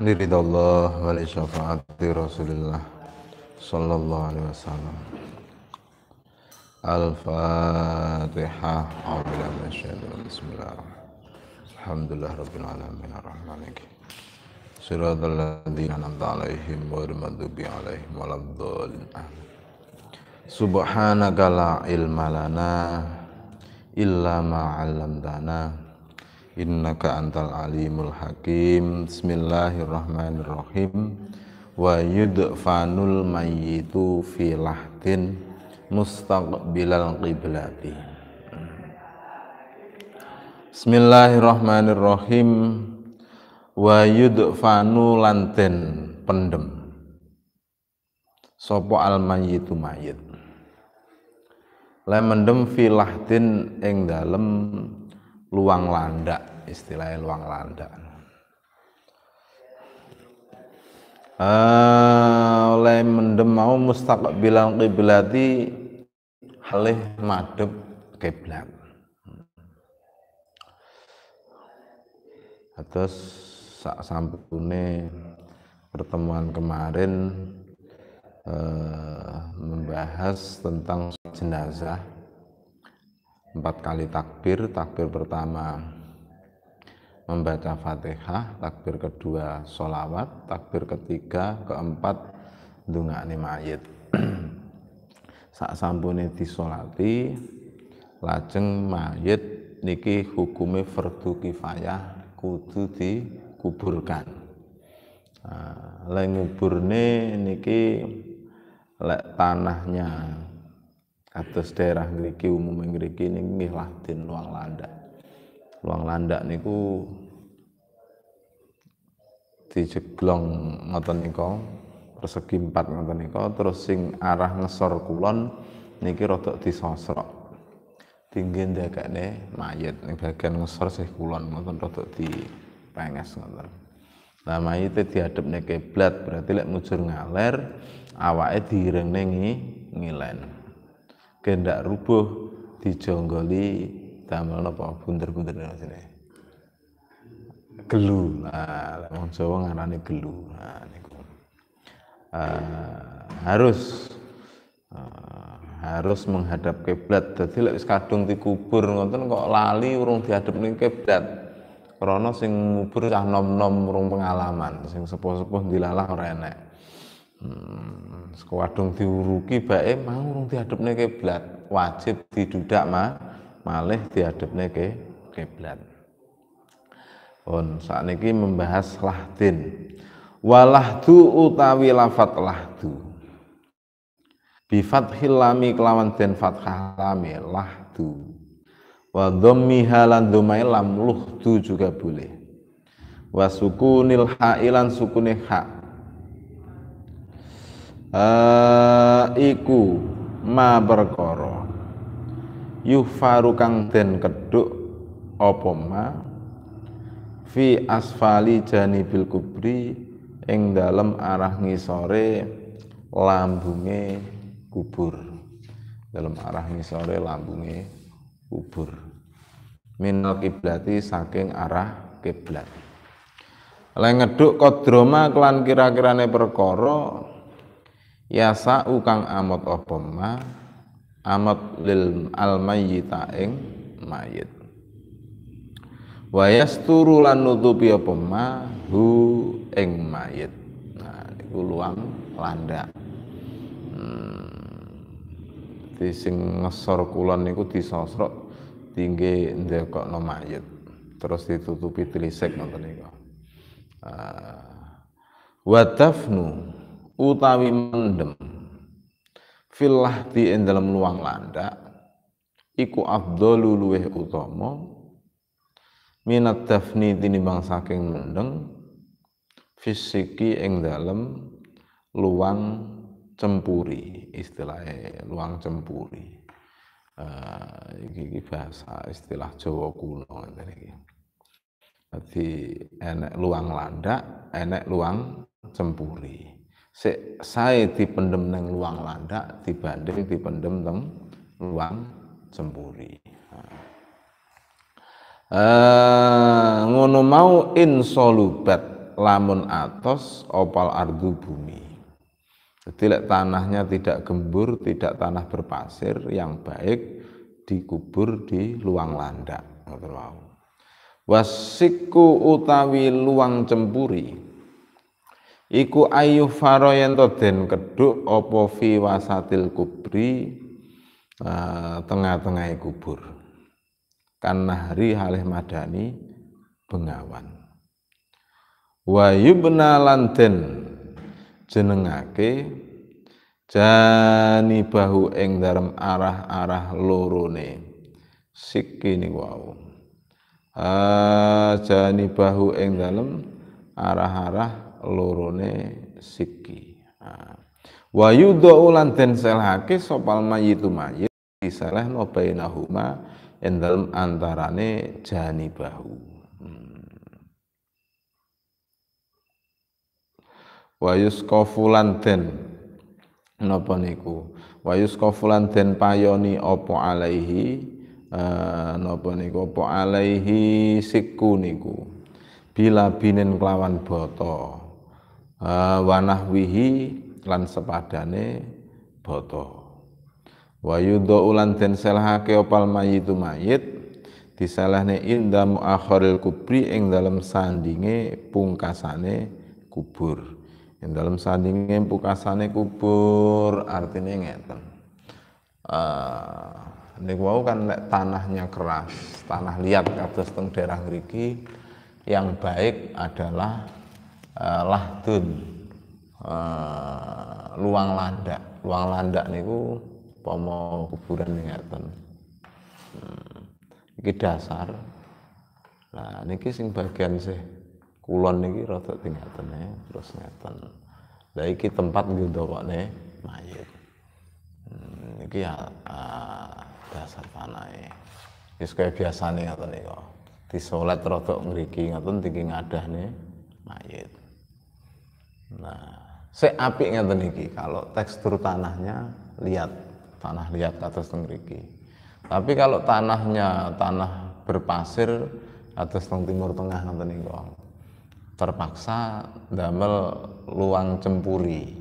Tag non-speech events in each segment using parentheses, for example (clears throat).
Niridallah wa li syafaati Rasulillah sallallahu alaihi wasallam. Al-Fatihah. A'udzu billahi minasyaitonir Bismillah. Alhamdulillah rabbil alamin arrahmanir rahim. Siratal ladzina an'amta alaihim ghairil maghdubi alaihim waladdallin. Subhanaka la ilma lana illa ma 'allamtana innaka antal alimul hakim bismillahirrahmanirrahim wa yudfanul mayyitu fi lahtin mustaqbilal qiblati bismillahirrahmanirrahim wa yudfanu lanten pendem sopo al mayyitu mayyit lemendem fi lahtin ing dalem luang landak istilahnya luang landak uh, eh, oleh mendem mau mustaqbilan kiblati halih Madep kiblat terus sak sampune pertemuan kemarin eh, membahas tentang jenazah empat kali takbir takbir pertama membaca fatihah takbir kedua sholawat takbir ketiga keempat dunga mayit saat (clears throat) sampune disolati lajeng mayit niki hukumi fardu kifayah kudu dikuburkan nah, lek niki lek tanahnya atas daerah ngriki umum ngriki niki nggih Luang Landak. Luang Landak niku dijeglong ngoten nika persegi empat ngoten nika terus sing arah ngesor kulon niki rada disosrok. Tinggi ndekane mayit ning bagian ngesor sih kulon ngoten di dipenges ngoten. Lah mayite diadepne kiblat berarti lek mujur ngaler awake nengi ngilen kendak rubuh dijonggoli damel napa bunder-bunder sini. Gelu. Nah, wong Jawa ngarani gelu. Nah, niku. Uh, harus uh, harus menghadap kiblat. Dadi lek wis kadung dikubur ngoten kok lali urung dihadap ning kiblat. Krana sing ngubur cah nom-nom urung pengalaman, sing sepuh-sepuh dilalah ora enek. Hmm, sekowadung diuruki bae mau urung dihadepne kiblat. Wajib didudak mah malih dihadepne ke kiblat. Pun sakniki membahas lahdin. tu utawi lafat tu. Bifat hilami kelawan den fathah lami lahdu. Wa dhammi halan domai lam luhdu juga boleh. Wa sukunil ha'ilan sukune ha' Eh, iku ma perkara yufaru kang den keduk apa ma fi asfali bil kubri ing dalem arah ngisore lambunge kubur dalam arah ngisore lambunge kubur minal kiblati saking arah kiblat lek ngeduk kodroma klan kira-kirane perkara ya sa'u kang amat apa ma amat lil al mayyita ing mayit wa yasturu lan nutupi apa ma hu ing mayit nah niku luang landak hmm. di sing ngesor kulon niku disosrok tinggi no mayit terus ditutupi telisek nonton niku uh, wa dafnu utawi mendem filah di dalam luang landak iku abdolu luweh utomo minat dafni tinimbang saking mendeng fisiki ing dalam luang cempuri istilahnya luang cempuri uh, eh, ini bahasa istilah Jawa kuno ini iki enek luang landak enek luang cempuri Sik saya dipendem neng luang landak dibanding dipendem neng luang cemburi. Uh, ngono mau insolubat lamun atas opal ardu bumi. Jadi like, tanahnya tidak gembur, tidak tanah berpasir yang baik dikubur di luang landak. Wasiku utawi luang cemburi iku ayu faro yen den keduk opo fi wasatil kubri uh, ah, tengah-tengah kubur kan nahri halih madani bengawan wa yubna lanten jenengake jani bahu ing dalam arah-arah lorone sikini wau wow. Ah, jani bahu ing dalam arah-arah lorone siki nah. wa yudha'u ulan den selhake sopal mayitu mayit no bainahuma ing antarane jani bahu. Hmm. wa kofulan den nopo niku wa kofulan den payoni opo alaihi uh, niku opo alaihi siku niku bila binen kelawan botol. Eh, wanahwihi lan sepadane boto wa yudho ulan den selahake opal mayitu mayit disalahne inda muakhiril kubri ing dalam sandinge pungkasane kubur ing dalam sandinge pungkasane kubur artinya ngeten uh, niku wau kan lek tanahnya keras tanah liat kados teng daerah ngriki yang baik adalah uh, lahdun uh, luang landak luang landak niku pomo kuburan ngeten hmm. iki dasar nah niki sing bagian sih kulon niki rada tingaten ya e, terus ngeten lah iki tempat nggo kokne mayit hmm, iki ya uh, dasar panae wis kaya biasane ngoten niku disolat rada ngriki tinggi ngadah nih mayit Nah, saya api ngeten iki kalau tekstur tanahnya lihat tanah lihat atas tengriki. Tapi kalau tanahnya tanah berpasir atas teng timur tengah ngeten niku terpaksa damel luang cempuri.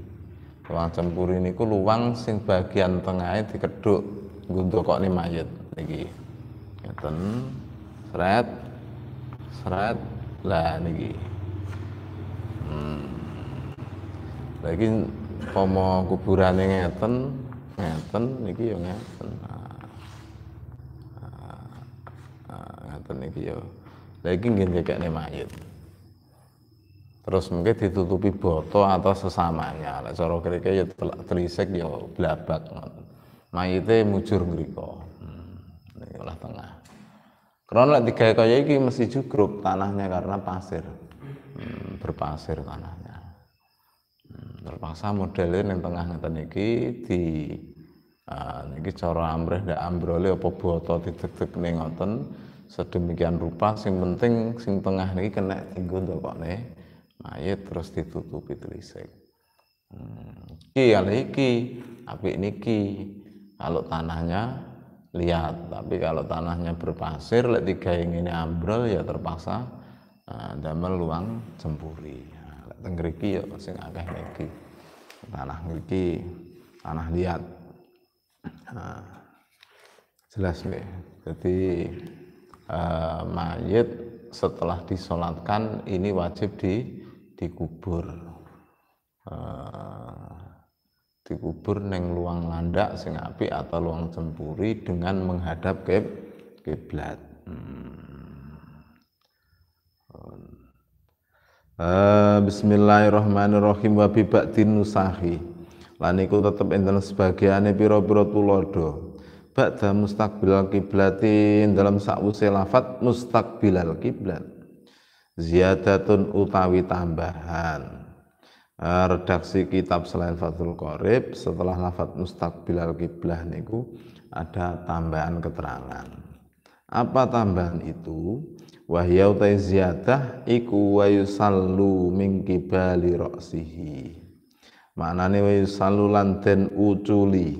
Luang cempuri ini ku luang sing bagian tengah itu dikeduk gunduk kok nih mayat niki. Ngeten. Seret seret lah nih. Hmm lagi pomo yang ngeten ngeten niki yo ya ngeten ah, ah, ah, ngeten niki yo. lagi kayak nih mayit terus mungkin ditutupi botol atau sesamanya lah cara krike ya terisek ya blabak mayite mujur ngriko hmm, olah tengah karena tiga digawe kaya iki mesti tanahnya karena pasir hmm, berpasir tanah terpaksa modelnya yang tengah ngeten iki di uh, niki cara amrih ndak ambrole apa boto didek-dek ning ngoten sedemikian rupa sing penting sing tengah niki kena dinggo ndokne mayit terus ditutupi hmm, iki hmm. ala ya iki apik niki kalau tanahnya lihat tapi kalau tanahnya berpasir lek tiga yang ini ambrol ya terpaksa uh, ah, damel luang cempuri Tenggeriki ya sing akeh niki. Tanah niki tanah liat. Nah, jelas nih. Jadi eh, mayit setelah disolatkan ini wajib di dikubur. Eh, dikubur neng luang landak sing api atau luang cempuri dengan menghadap ke kiblat. Hmm. Uh, Bismillahirrahmanirrahim wa bi ba'din nusahi. Lan tetap tetep enten sebagiane pira-pira tulodo. Ba'da mustaqbilal kiblatin dalam sakwuse lafat mustaqbilal kiblat. Ziyadatun utawi tambahan. Uh, redaksi kitab selain fatul Qorib setelah lafat mustaqbilal kiblah niku ada tambahan keterangan. Apa tambahan itu? wahya utai ziyadah iku wa yusallu min kibali roksihi. Mana wa yusallu lan lanten uculi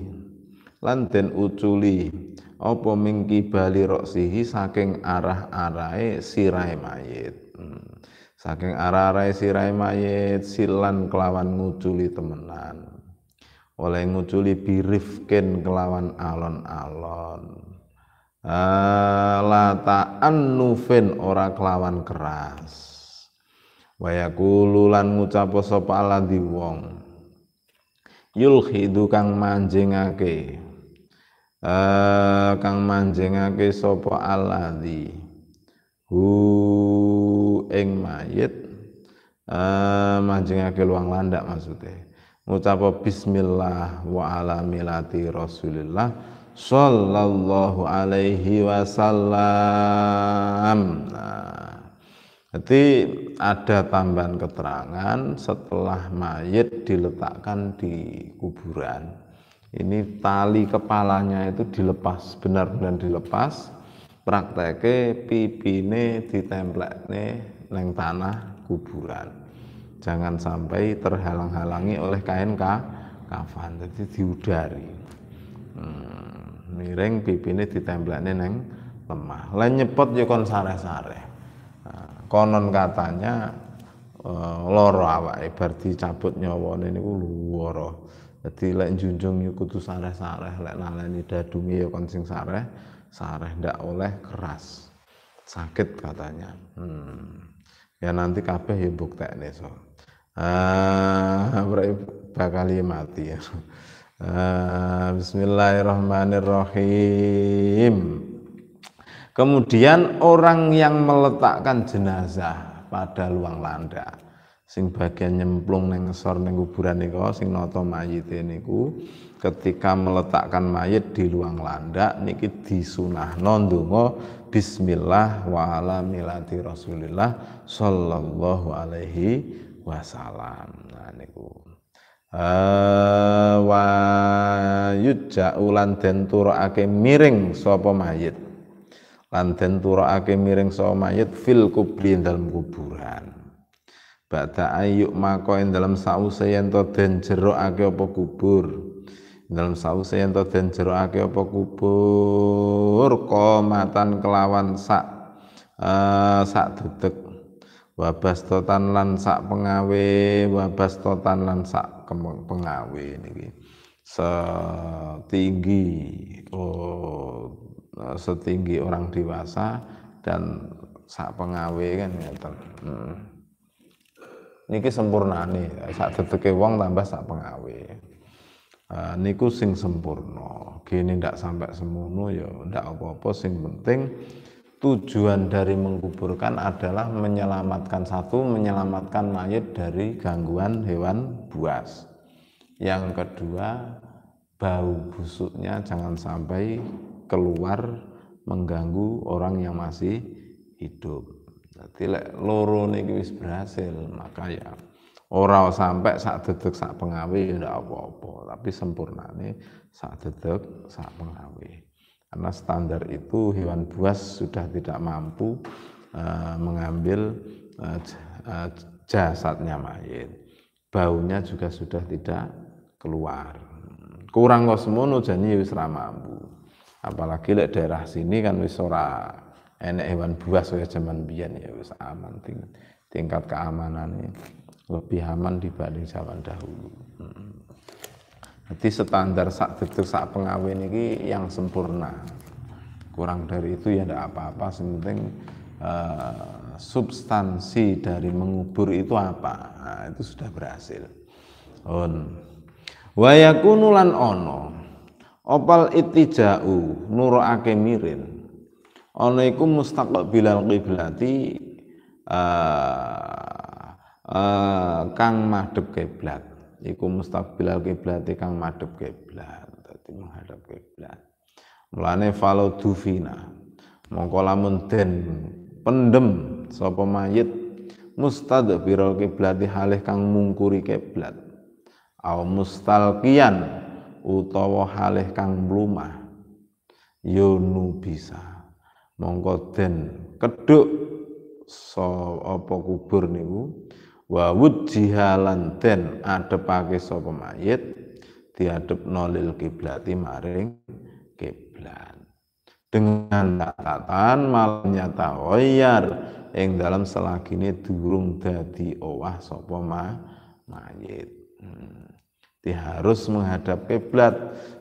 lanten uculi apa min kibali roksihi saking arah arai sirai mayit hmm. saking arah arai sirai mayit silan kelawan nguculi temenan oleh nguculi birifkin kelawan alon-alon Eh, lata annufin ora kelawan keras waya lan ngucap sapa di wong yulhidu kang manjingake eh, kang manjingake sapa di, hu ing mayit uh, manjingake luang landak maksudnya ngucap bismillah wa ala milati rasulillah sallallahu alaihi wasallam. Nah, jadi ada tambahan keterangan setelah mayit diletakkan di kuburan. Ini tali kepalanya itu dilepas, benar-benar dilepas. Prakteknya pipi ini pipine ditemplekne neng tanah kuburan. Jangan sampai terhalang-halangi oleh kain kafan, jadi diudari. Hmm miring pipine ditemplekne neng lemah lan nyepot yo ya kon sareh-sareh nah, konon katanya uh, loro awake bar dicabut nyawane niku luwara dadi lek junjung yo ya kudu sareh-sareh lek naleni dadunge yo ya kon sing sareh sareh ndak oleh keras sakit katanya hmm. ya nanti kabeh ya buktekne so ah uh, (laughs) bakal mati ya Ah, bismillahirrahmanirrahim. Kemudian orang yang meletakkan jenazah pada luang landa, sing bagian nyemplung neng sor neng kuburan niko, sing noto mayit niku, ketika meletakkan mayit di luang landa, niki disunah nondungo Bismillah wa ala milati Rasulillah Sallallahu alaihi wasallam. Nah niku wa yudja ulan den ake miring sapa mayit lan den ake miring sapa mayit fil kubli dalam kuburan Bada ayuk mako ing dalam sause yang to den ake apa kubur. dalam sause yang to den ake apa kubur komatan kelawan sak uh, sak dudek. Wabas totan lan sak pengawe, wabas totan lan sak pengawin ini setinggi oh, setinggi orang dewasa dan sak pengawe kan ngeten. Hmm. Niki sempurnane, sak deteke wong tambah sak pengawe. Uh, niku sing sempurna. Gene ndak sampai semono ya ndak apa-apa sing penting tujuan dari mengkuburkan adalah menyelamatkan satu, menyelamatkan mayat dari gangguan hewan buas. Yang kedua, bau busuknya jangan sampai keluar mengganggu orang yang masih hidup. Jadi loro niki wis berhasil, maka ya ora sampai saat detik saat pengawi tidak ya apa-apa, tapi sempurna nih saat detik saat pengawi. Karena standar itu hewan buas sudah tidak mampu uh, mengambil uh, jasadnya mayit. Baunya juga sudah tidak keluar. Kurang kok semono jani ya wis mampu. Apalagi lek daerah sini kan wis ora enek hewan buas kaya zaman biyen ya wis aman tingkat keamanannya lebih aman dibanding zaman dahulu. Hmm. Jadi standar sak detik sak pengawin ini yang sempurna. Kurang dari itu ya tidak apa-apa. Sementing uh, eh, substansi dari mengubur itu apa? Nah, itu sudah berhasil. On. Wayakunulan ono. Opal itijau nuroake mirin. Ono iku bilal qiblati uh, uh, kang madhep kiblat iku mustaqbilal kiblat kang madhep kiblat dadi menghadap kiblat mulane falau dufina mongko lamun den pendem sapa mayit mustadbiral kiblati halih kang mungkuri kiblat au mustalkian utawa halih kang mlumah yunu ya bisa mongko den keduk so apa kubur niku wa wujjihalan den adepake sapa mayit diadep nolil kiblati maring kiblat dengan catatan malnya tahoyar ing dalam selagine durung dadi owah sapa mayit hmm. harus menghadap kiblat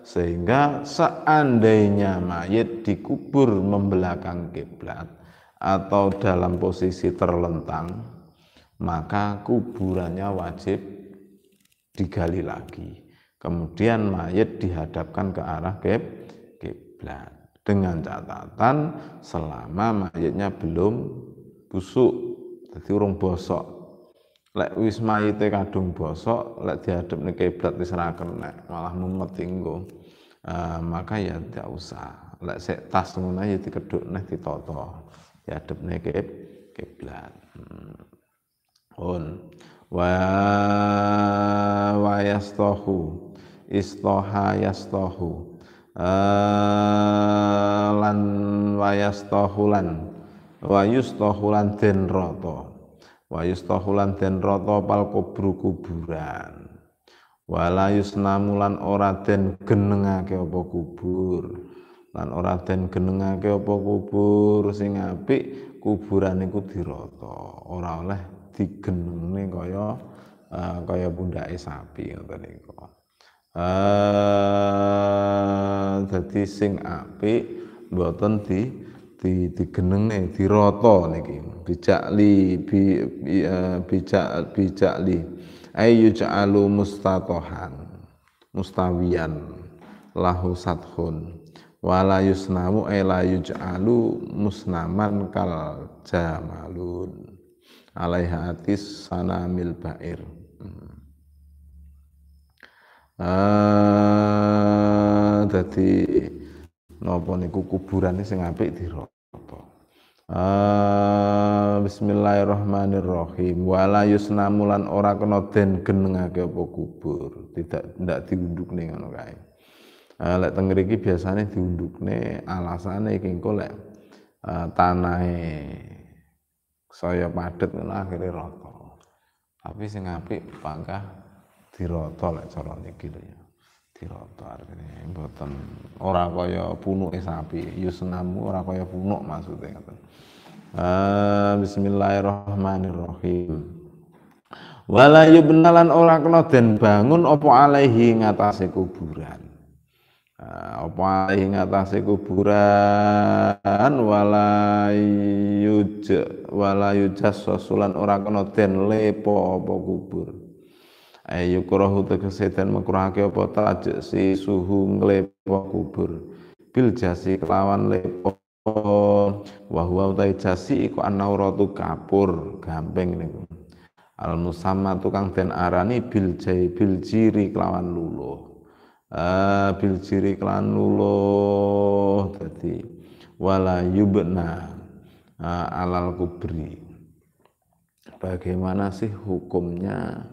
sehingga seandainya mayit dikubur membelakang kiblat atau dalam posisi terlentang maka kuburannya wajib digali lagi. Kemudian mayat dihadapkan ke arah kiblat dengan catatan selama mayatnya belum busuk, jadi urung bosok. Lek wis mayite kadung bosok, lek ke kiblat wis ra malah mumet eh, maka ya tidak usah. Lek sek tas ngono ya dikeduk neh ditoto. dihadap ke kiblat. Hmm un wa wa yastahu istaha yastahu uh, lan wa yastahulan wa yustahulan den rata wa yustahulan den rata pal kubru kuburan wala yusnamulan ora den genengake apa kubur lan ora den genengake apa kubur sing apik kuburan iku dirata ora oleh digenengne kaya uh, kaya pundake sapi ngoten niku. Uh, dadi sing apik mboten di di digenengne dirata niki bijakli bi, bi, uh, bijak bijakli ayu ja'alu mustatohan mustawian lahu sathun wala yusnamu ay la yuj'alu musnaman kal jamalun alaiha atis sanamil ba'ir. Hmm. Ah, jadi dadi niku kuburan sing apik dirapa. Ah, bismillahirrahmanirrahim. Wala yusnamu lan ora kena den genengake apa kubur. Tidak ndak diundukne ngono kae. Ah, lek teng mriki biasane diundukne alasane iki engko lek uh, tanahe saya padet nah akhirnya roto tapi sing apik pangkah dirotol lek cara niki lho ya diroto artine mboten ora kaya punuke sapi yusnamu ya ora kaya punuk maksudnya ngoten ah, bismillahirrahmanirrahim wala yubnalan ora kena den bangun apa alaihi ngatasi kuburan Eh, apa ing atase kuburan wala walayujas sosulan orang ora kena den lepo apa kubur ayu eh, kurahu tegese den makruhake apa tajik si suhu nglepo kubur bil jasi kelawan lepo wa huwa utai jasi iku anauratu kapur gampeng niku al musamma tukang den arani bil jai bil jiri kelawan luluh Ah, bil ciri klan luluh dadi wala yubna ah, alal kubri bagaimana sih hukumnya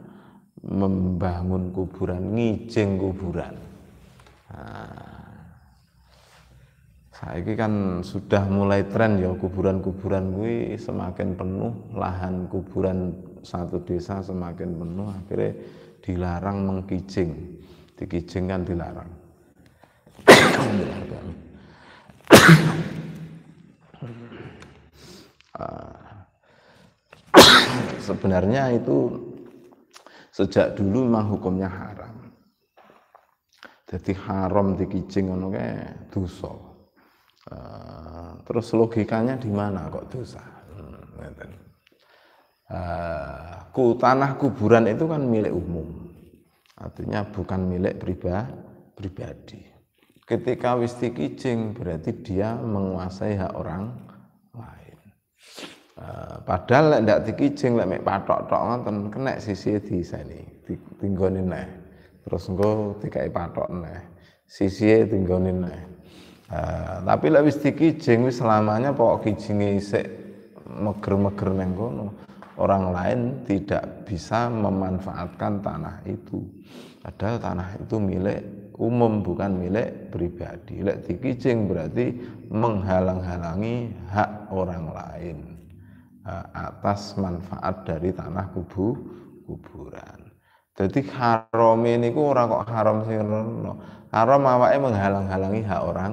membangun kuburan ngijeng kuburan saya ah, saiki kan sudah mulai tren ya kuburan-kuburan gue semakin penuh lahan kuburan satu desa semakin penuh akhirnya dilarang mengkijing dikijengan dilarang dilarang ah. sebenarnya itu sejak dulu memang hukumnya haram jadi haram dikijeng ngono kae dosa ah, terus logikanya di mana kok dosa hmm, uh, ku tanah kuburan itu kan milik umum Artinya bukan milik priba, pribadi. Ketika wisti kijing berarti dia menguasai hak orang lain. Uh, padahal tidak dikijing lek mek patok-tok ngoten kena sisi di sini tinggone neh. Terus engko dikai patok neh. Sisi tinggone neh. Uh, tapi lek wis dikijing selamanya pokok kijinge isik meger-meger nang kono orang lain tidak bisa memanfaatkan tanah itu. Padahal tanah itu milik umum bukan milik pribadi. Lek dikijing berarti menghalang-halangi hak orang lain eh, atas manfaat dari tanah kubu kuburan. Jadi haram ini ku orang kok haram sih Haram awaknya menghalang-halangi hak orang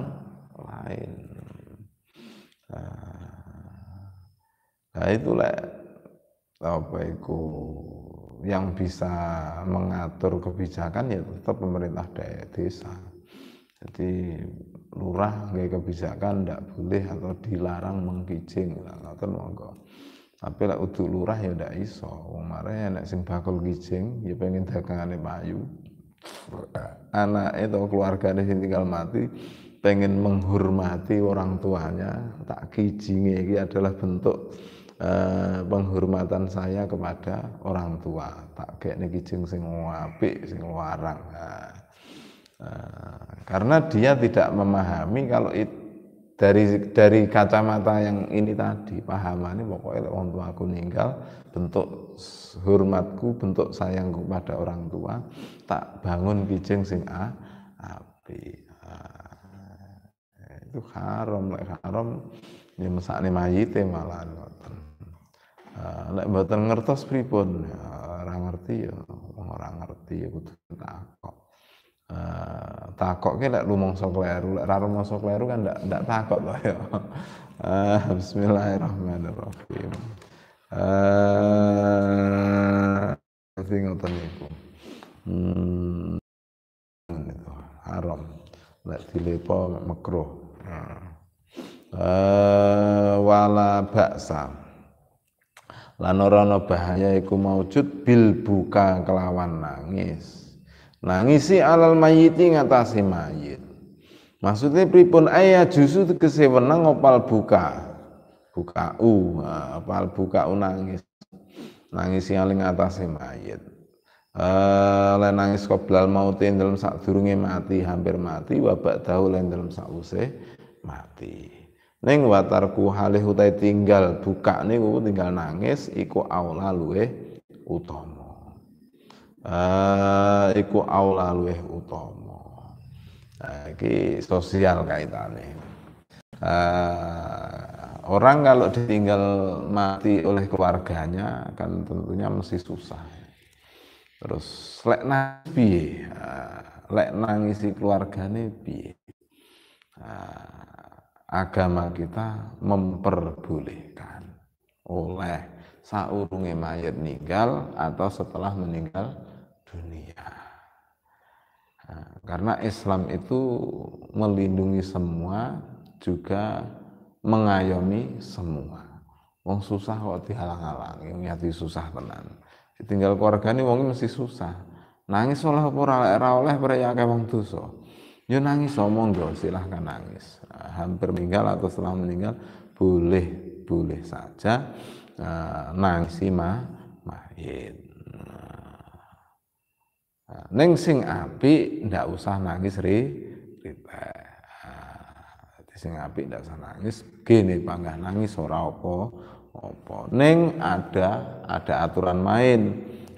lain. Nah, nah itu apa itu yang bisa mengatur kebijakan ya tetap pemerintah daerah desa. Jadi lurah nggak kebijakan tidak boleh atau dilarang mengkijing ngoten monggo. Tapi lah udu lurah ya ndak iso. Wong mare nek sing bakul kijing ya pengen dagangane payu. itu atau keluargane sing tinggal mati pengen menghormati orang tuanya, tak kijinge iki adalah bentuk Eh, penghormatan saya kepada orang tua tak kayak niki jeng sing apik sing warang nah, eh, karena dia tidak memahami kalau it, dari dari kacamata yang ini tadi pahamannya pokoknya orang tua aku meninggal bentuk hormatku bentuk sayangku pada orang tua tak bangun kijeng sing a api nah, itu haram lek haram ya masak nih mayite malah ngoten Ah, lek mboten ngertos pripun ah, ora ngerti ya ora ngerti ya kudu takok uh, takok ki lek lumangsa kleru lek ra lumangsa kleru kan ndak ndak takok to ya uh, bismillahirrahmanirrahim eh uh, ngoten niku hmm itu haram lek dilepo makruh uh, wala baksa lanorono bahaya iku maujud bil buka kelawan nangis nangisi alal mayiti ngatasi mayit maksudnya pripun ayah justru tegese opal buka buka u nah, opal buka u nangis nangis aling atase mayit uh, eh, lain nangis qoblal mautin dalam saat durunge mati hampir mati wabak dahu lain dalam saat usai mati Ning watarku halih utai tinggal buka niku tinggal nangis iku aula utomo. utama. Uh, iku aula luwe utama. Nah, iki sosial kaitane. Uh, orang kalau ditinggal mati oleh keluarganya kan tentunya mesti susah. Terus lek nangis piye? Uh, lek nangisi keluargane piye? Uh, agama kita memperbolehkan oleh saurunge mayat meninggal atau setelah meninggal dunia. karena Islam itu melindungi semua juga mengayomi semua. Wong susah kok dihalang-halangi, nyati susah tenan. Ditinggal ini wong mesti susah. Nangis oleh pura ora oleh pria oleh perya wong tuh Ya nangis omong oh, monggo silahkan nangis. Nah, hampir meninggal atau setelah meninggal boleh boleh saja nangis eh, nangisi mah neng sing api ndak usah nangis ri rita. Nah, sing api ndak usah nangis. Gini panggah nangis ora opo opo. Neng ada ada aturan main.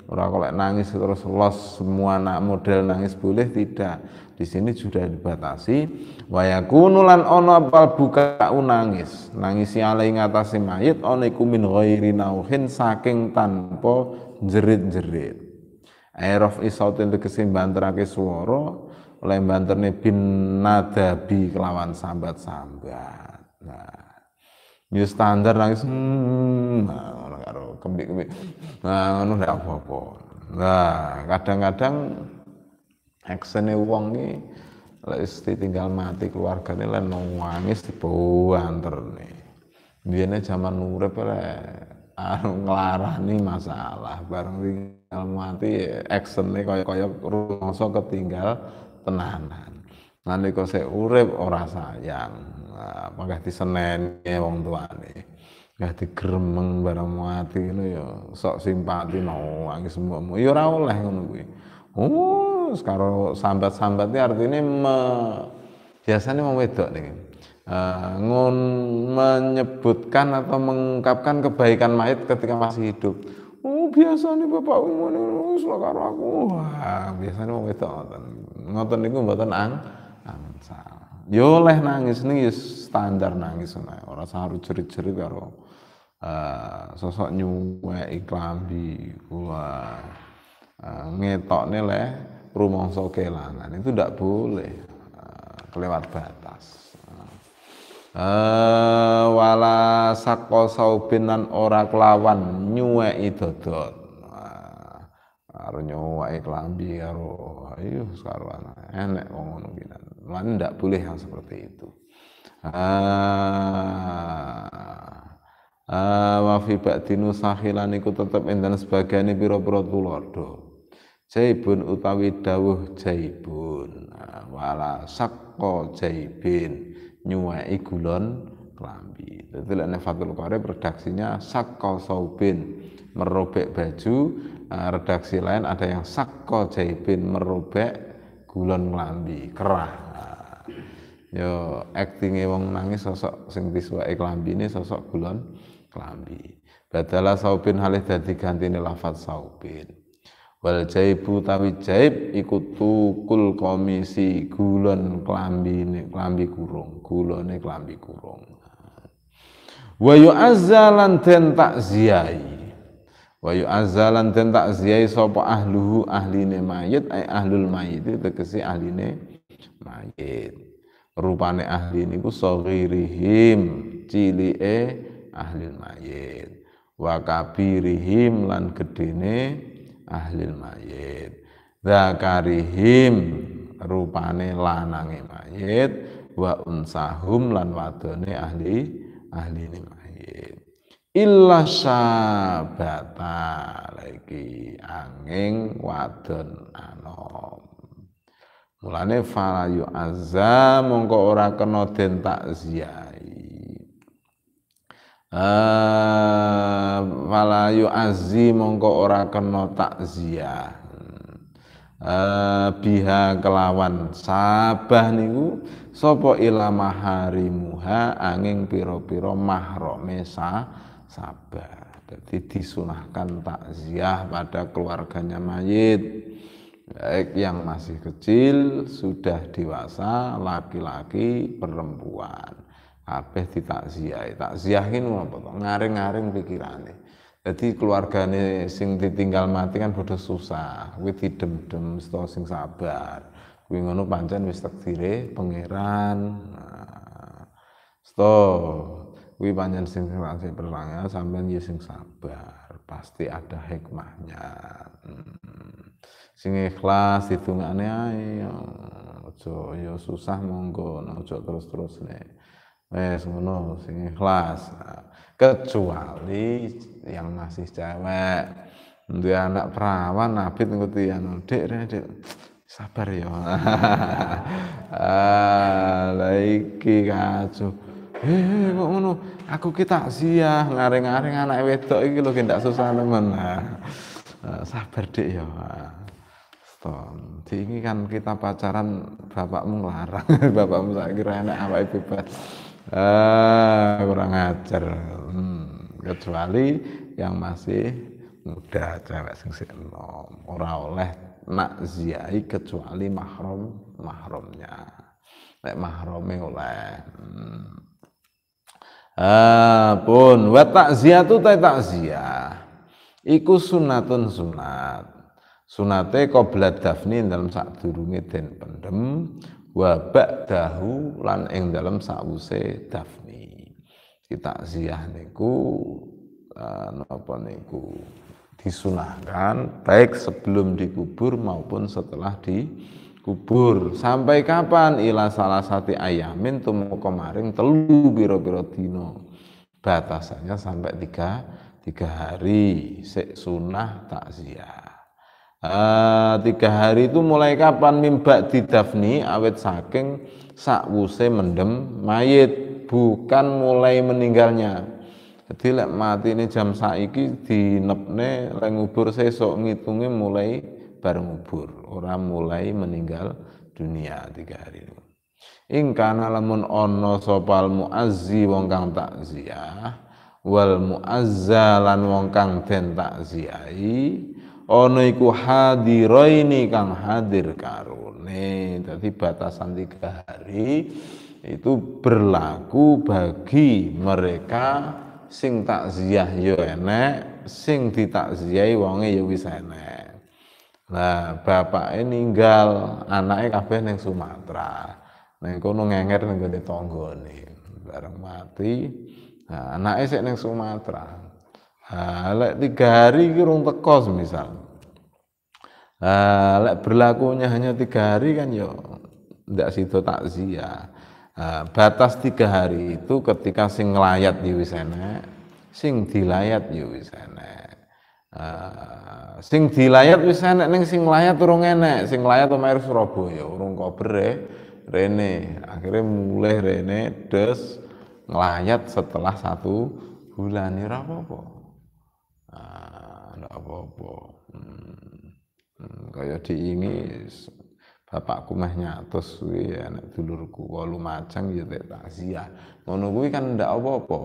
Ora kalau nangis terus los semua anak model nangis boleh tidak di sini sudah dibatasi wayakunulan ono apal buka nangis nangisi alai ngatasi mayit ono iku min ghairi nauhin saking tanpa jerit-jerit aerof isautin tegesi banterake swara oleh banterne bin nadabi kelawan sambat-sambat nah new standar nangis hmm, nah, kembik-kembik. Nah, ngono apa-apa. Nah, kadang-kadang aksene wong iki lek tinggal mati keluargane lan nangis dibuang terne. Biyene zaman urip lek anu nglarani masalah bareng tinggal mati ya aksene kaya-kaya rumangsa ketinggal tenanan. Nalika saya urip ora sayang, mangkah diseneni wong tuane. Gak digremeng bareng mati ngono ya, sok simpati mau semua, mbokmu ya ora oleh ngono kuwi. Oh, terus karo sambat-sambatnya artinya me, biasanya mau wedok nih uh, ngun menyebutkan atau mengungkapkan kebaikan mayat ketika masih hidup oh biasa nih bapak umum terus lah karo aku wah biasanya mau wedok ngoten ngoten itu mboten ang angsal yo ya leh nangis nih ya standar nangis nih orang harus ceri-ceri karo uh, sosok nyuwe iklambi gua uh, eh, nih leh rumongso kelangan itu tidak boleh eh, kelewat batas uh, wala sako saubinan ora kelawan nyuweki dodot eh, karo nyue iklambi karo ayo iya, sekarang enek wong ngono kinan lan tidak boleh yang seperti itu uh, Uh, wa fi ba'dinu sahilan iku tetep enten biro pira-pira Jaibun utawi dawuh jaibun nah, wala sakko jaibin nyuwai gulon kelambi. Jadi lek Fatul Qorib redaksinya sakko saubin merobek baju, nah, redaksi lain ada yang sakko jaibin merobek gulon kelambi, kerah. Nah, yo aktinge wong nangis sosok sing disuwai kelambi ini sosok gulon kelambi. Badala saubin halih dadi gantine lafat saubin wal jaibu tawi jaib iku tukul komisi gulon ini klambi kurung gulone klambi kurung wa yu'azzalan den takziyai wa yu'azzalan den takziyai sapa ahluhu ahline mayit ay ahlul mayit tegese ahline mayit rupane ahli niku saghirihim cilike ahlil mayit wa kabirihim lan gedene ahlil mayit zakarihim rupane lanange mayit wa unsahum lan wadone ahli ahli ini mayit illa sabata lagi angin wadon anom mulane fala yu azza mongko ora kena den takziah fala eh, yu'azzi mongko ora kena takziah eh, biha kelawan sabah niku sapa ila maharimuha angin piro piro mahrame sabah jadi disunahkan takziah pada keluarganya mayit baik yang masih kecil sudah dewasa laki-laki perempuan kabeh ditakziah takziah ki apa to ngareng ngareng pikirane jadi keluargane sing ditinggal mati kan bodoh susah kuwi didem-dem sto sing sabar kuwi ngono pancen wis takdire pangeran nah, sto kuwi pancen sing sing perangnya. sampean ya sing sabar pasti ada hikmahnya Singi hmm. sing ikhlas ditungane ae Ojo ya susah monggo nah, aja terus-terus nih wes ngono sing ikhlas kecuali yang masih cewek dia anak perawan nabi ngerti anu dek dek sabar ya laiki (laughs) ah, kacu eh, eh kok ngono aku kita sia ngareng-ngareng anak wedok iki lho gendak susah nemen ah, ah, sabar dek ya Jadi ini kan kita pacaran bapakmu larang, (laughs) bapakmu kira enak apa bebas ah kurang ajar hmm, kecuali yang masih muda cewek sing enom ora oleh nak ziai kecuali mahrom mahromnya lek mahrome oleh hmm. ah pun wa takziah tu ta takziah iku sunatun sunat sunate qabla dafni dalam saat durunge den pendem wa ba'dahu lan ing dalem sause dafni kita ziah niku eh, napa niku disunahkan baik sebelum dikubur maupun setelah dikubur sampai kapan ila salah satu ayamin tumu kemarin telu biro-biro dino batasannya sampai tiga tiga hari sek sunah takziah uh, tiga hari itu mulai kapan mimba Dafni awet saking sakwuse mendem mayit bukan mulai meninggalnya jadi lek mati ini jam saiki dinepne lek ngubur sesok ngitungnya mulai bareng ngubur orang mulai meninggal dunia tiga hari itu ingkana lamun ono sopal muazzi wong kang takziah wal lan wong kang den takziahi ana iku hadiraini kang hadir karone dadi batasan tiga hari itu berlaku bagi mereka sing takziah yo enek sing ditakziahi wonge yo wis enek Nah, ini ninggal, anaknya kabeh neng Sumatera. Neng kono ngenger neng gede nih Bareng mati, nah, anaknya sik neng Sumatera. Ah, lek tiga hari kirung tekos misal. Ah, lek berlakunya hanya tiga hari kan yo situ tak zia. Ah, batas tiga hari itu ketika sing layat di wisana, sing dilayat di wisana. sing dilayat wisana neng sing layat urung enak, sing layat omahe Surabaya, urung kober Rene. Akhirnya mulai Rene des ngelayat setelah satu bulan ya apa ada ah, apa-apa hmm. hmm. kaya bapakku mah nyatus kuwi anak dulurku walu macang ya tak takziah ngono kuwi kan ndak apa-apa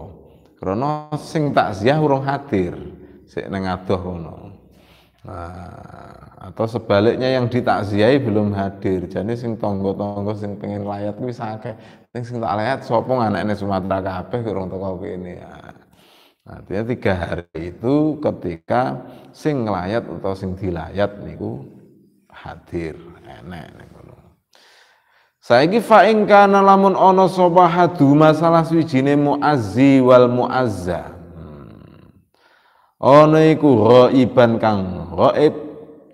krana sing takziah urung hadir sik nang adoh ngono nah, atau sebaliknya yang ditakziahi belum hadir jadi sing tonggo-tonggo sing pengen layat kuwi sing tak layat sapa ini Sumatera kabeh urung teko kene ya. Artinya tiga hari itu ketika sing layat atau sing dilayat niku hadir enak niku. Saya ini faingka nalamun lamun ana hadu masalah swijine muazzi wal muazza. Hmm. Ana iku ghaiban kang ghaib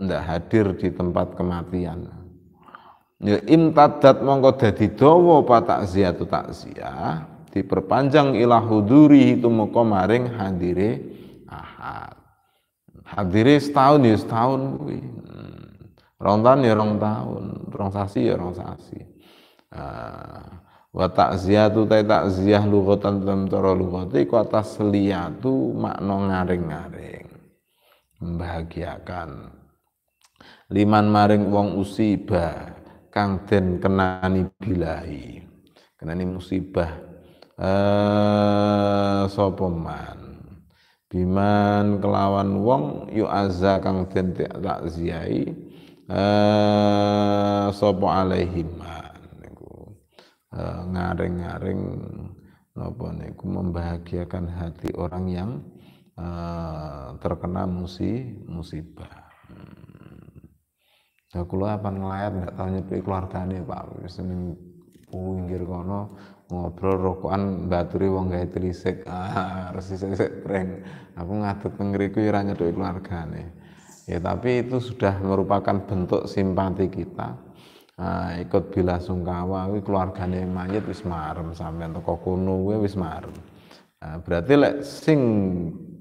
ndak hadir di tempat kematian. Ya imtadat mongko dadi dawa pa takziatu takziah diperpanjang ilah huduri itu muka maring hadire ahad hadire setahun ya setahun kuwi hmm. rong tahun ya rong tahun rong sasi ya rong sasi ah. wa takziah tu ta takziah lughatan dalam cara lughati ku atas liyatu makna ngaring-ngaring membahagiakan liman maring wong usiba kang den kenani bilahi kenani musibah eh man biman kelawan wong yu azza kang den takziai eh sopo alaihim ngareng eh, ngaring-ngaring napa niku membahagiakan hati orang yang eh, terkena musi, musibah Ya kula apa ngelayat nggak tahu nyepi keluargane Pak. Wis ning pinggir kono ngobrol rokokan baturi wong gawe trisik ah resik-resik prank aku ngadut ngriku ya ora nyedhok keluargane ya tapi itu sudah merupakan bentuk simpati kita uh, ikut bila sungkawa kuwi keluargane mayit wis marem sampean teko kono kuwi wis marem uh, berarti lek sing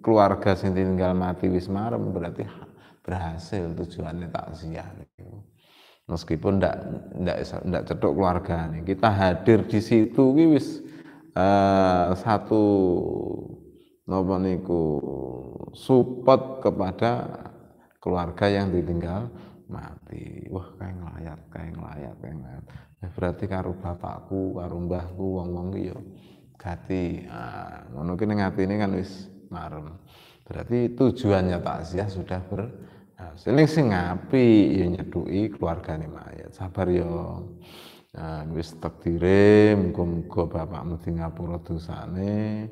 keluarga sing tinggal mati wis marem berarti berhasil tujuannya tak sia-sia meskipun ndak ndak ndak cetuk keluarga nih kita hadir di situ wis uh, satu nopo niku support kepada keluarga yang ditinggal mati wah kaya ngelayat kaya ngelayat kaya ngelayat nah, ya berarti karo bapakku karo mbahku wong wong yo ya gati ah ngono ki ning ini kan wis marem berarti tujuannya takziah sudah ber Nah, seling sing ngapi, ya nyedui nih mayat. Sabar yo. Uh, wis takdire muga-muga bapak mesti ngapura dosane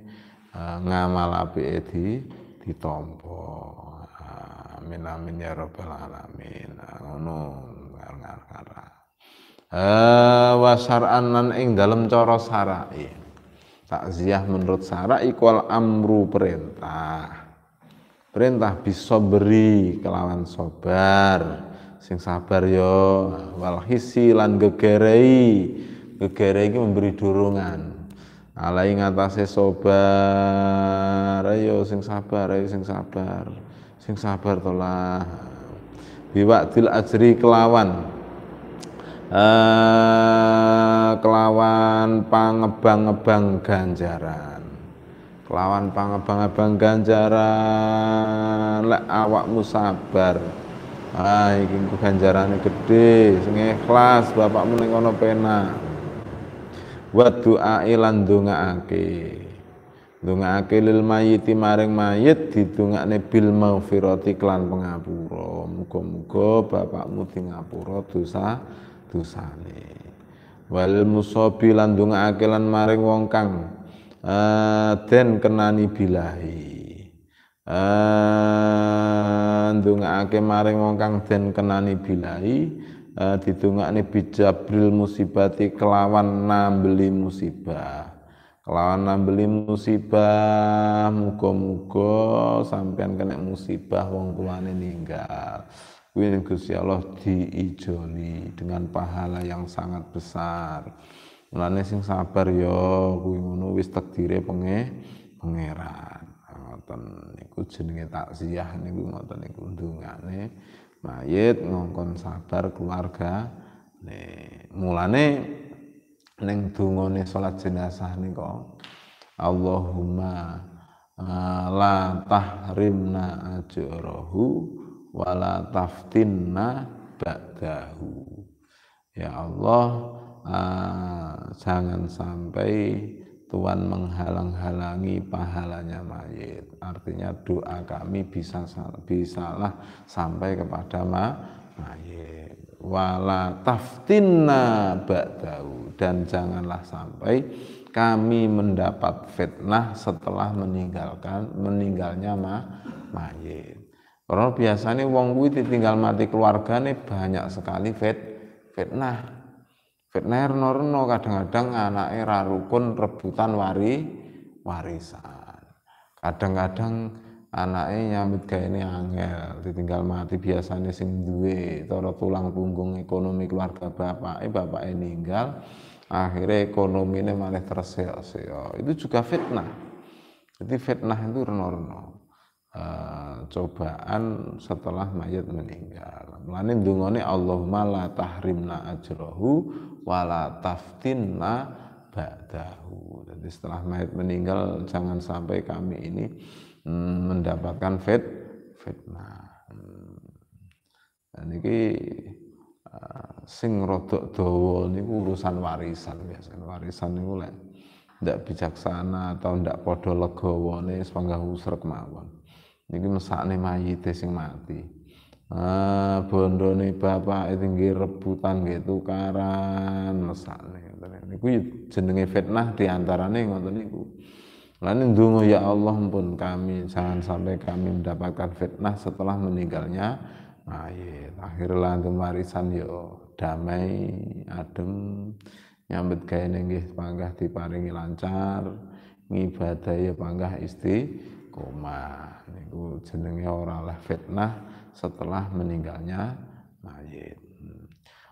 uh, ngamal apike di ditampa. Amin amin ya rabbal alamin. Nah, ngono ngarep-ngarep. Uh, eh, wasar'an nan ing dalem cara sarai. Takziah menurut sarai iku amru perintah perintah bisa beri kelawan sabar sing sabar yo wal hisi lan gegerei gegerei ini memberi dorongan alai nah, ngatasi sabar ayo sing sabar ayo sing sabar sing sabar tolah til ajri kelawan eh kelawan pangebang-ngebang ganjaran lawan pangabang-abang ganjaran lek awakmu sabar ah iki ku gede, gedhe sing ikhlas bapakmu ning ana penak wa doa lan dongaake dongaake lil mayiti maring mayit didongakne bil maghfirati klan pengapura muga-muga bapakmu di ngapura dosa dosane wal musabi lan dongaake lan maring wong kang uh, den kenani bilahi uh, eh, ndongaake maring wong kang den kenani bilahi uh, didongakne bijabril musibati kelawan nambeli musibah kelawan nambeli musibah muga-muga sampean kena musibah wong tuane ninggal kuwi Gusti Allah diijoli dengan pahala yang sangat besar Mulane sing sabar ya kuwi ngono wis takdire penge pangeran. Nah, ngoten niku jenenge taksiyah niku ngoten niku ndungane mayit ngongkon sabar keluarga. Ne mulane ning dungane salat jenazah nika Allahumma eh, la tahrimna ajrahu wala taftinna ba'dahu. Ya Allah, jangan sampai Tuhan menghalang-halangi pahalanya mayit. Artinya doa kami bisa bisalah sampai kepada ma, mayit. Wala taftinna ba'dahu dan janganlah sampai kami mendapat fitnah setelah meninggalkan meninggalnya ma, mayit. Karena biasanya wong kuwi ditinggal mati keluargane banyak sekali fit, fitnah. Fitnah reno kadang-kadang anak era rukun rebutan wari warisan. Kadang-kadang anaknya nyambut gaya ini angel ditinggal mati biasanya sing duwe toro tulang punggung ekonomi keluarga bapak eh bapak ini tinggal akhirnya ekonomi ekonominya malah terseok-seok itu juga fitnah jadi fitnah itu reno-reno uh, cobaan setelah mayat meninggal. Mulane dungone Allahumma la tahrimna ajrohu wa la taftinna ba'dahu. Jadi setelah mayat meninggal jangan sampai kami ini mm, mendapatkan fit fitnah. Dan ini uh, sing rodok dawa ini urusan warisan biasa, warisan ini lek ndak bijaksana atau ndak legowo ini sepanggang usrek mawon. Niki mesakne mayite sing mati. Ah, bondone bapak itu nggih rebutan nggih tukaran mesakne ngoten. Niku ya jenenge fitnah diantarane ngoten niku. Lalu dungo ya Allah pun kami jangan sampai kami mendapatkan fitnah setelah meninggalnya mayit. Akhirnya antum warisan yo ya damai, adem, nyambet gawe nenggih panggah diparingi lancar, ngibadah ya panggah isti koma niku jenenge ora lah fitnah setelah meninggalnya mayit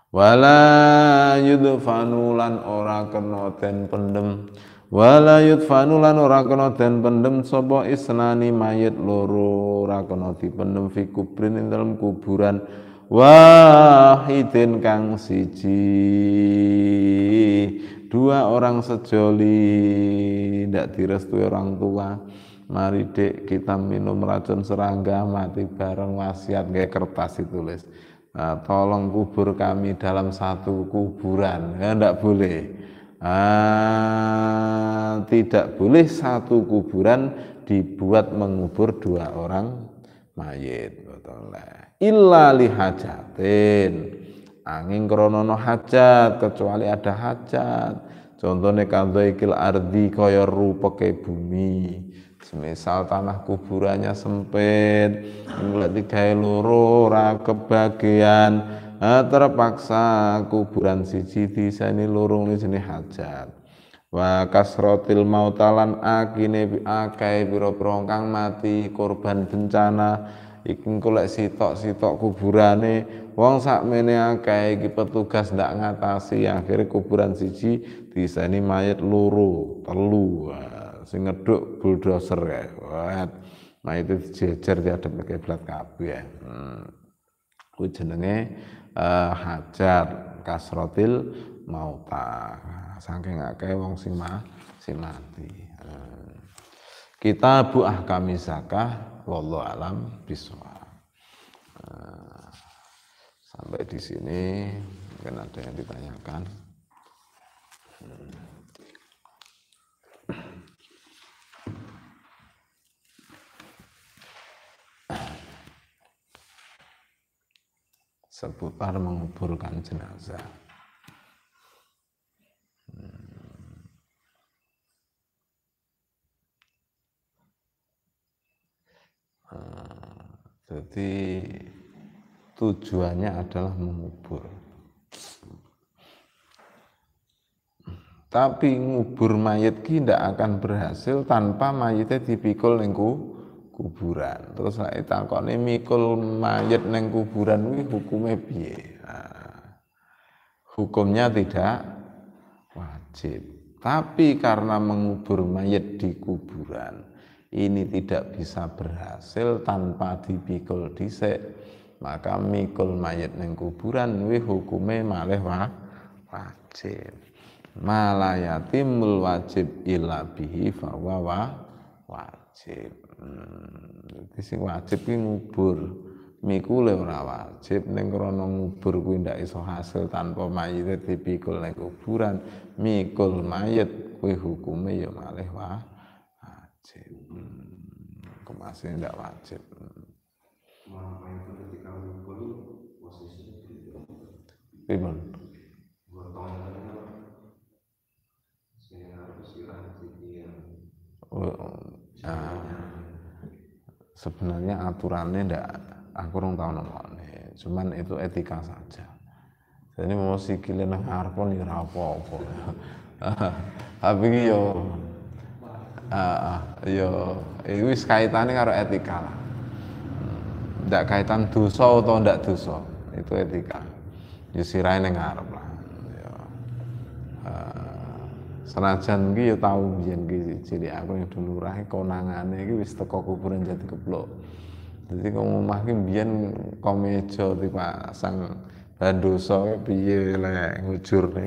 wala yudfanu lan ora kena den pendem wala yudfanu lan ora kena den pendem sapa isnani mayit loro ora kena dipendem fi kubrin ing dalam kuburan wahidin kang siji dua orang sejoli ndak direstui orang tua Mari dek kita minum racun serangga mati bareng wasiat kayak kertas ditulis. Nah, tolong kubur kami dalam satu kuburan. Ya enggak boleh. Ah, tidak boleh satu kuburan dibuat mengubur dua orang mayit. Betul. Illa lihajatin. Angin kronono hajat kecuali ada hajat. Contohnya kandai kil ardi rupa ke bumi semisal tanah kuburannya sempit mulai tiga loro ora kebagian eh, terpaksa kuburan siji ini lorong ini jenis hajat wa kasrotil mautalan akine akai biro kang mati korban bencana iku kulek sitok-sitok kuburane wong sakmene akai iki petugas ndak ngatasi akhirnya kuburan siji sini mayat luru telu sing ngeduk bulldozer kae. Nah itu dijejer diadep ke kiblat kabeh. Ya. Hmm. Kuwi jenenge uh, hajar kasrotil mauta. Saking akeh wong sing ma, sing mati. Hmm. Kita bu ahkami zakah wallahu alam biswa. Hmm. sampai di sini mungkin ada yang ditanyakan. Hmm. seputar menguburkan jenazah. Hmm. Eh, jadi tujuannya adalah mengubur. Tapi ngubur mayat ki tidak akan berhasil tanpa mayatnya dipikul lingku kuburan. Terus nek ini mikul mayat neng kuburan kuwi hukumnya piye? Nah, hukumnya tidak wajib. Tapi karena mengubur mayat di kuburan, ini tidak bisa berhasil tanpa dipikul disek, maka mikul mayat neng kuburan wi hukumnya malih wajib. mul wajib ila bihi fawa wajib. Iki eh, sing wajib ki ngubur. Miku le ora wajib ning krana ngubur kuwi ndak iso hasil tanpa mayit dipikul ning kuburan. Mikul mayit kuwi hukume ya malih wah. Wajib. Hmm, Kemase ndak wajib. Iman. Oh, oh, ah sebenarnya aturannya ndak aku rong tau cuman itu etika saja jadi mau sih nang nengar ya rapo apa (laughs) tapi yo ah yo ya Ini kaitannya karo etika lah ndak kaitan duso atau ndak duso itu etika justru ya sirahe ngarep lah Senajan ki ya tau biyen ki ciri aku yang dulu rahe konangane ki wis teko kuburan jati keblok. Dadi kok omah ki biyen komejo dipasang bahan piye piye ngucur ngujurne.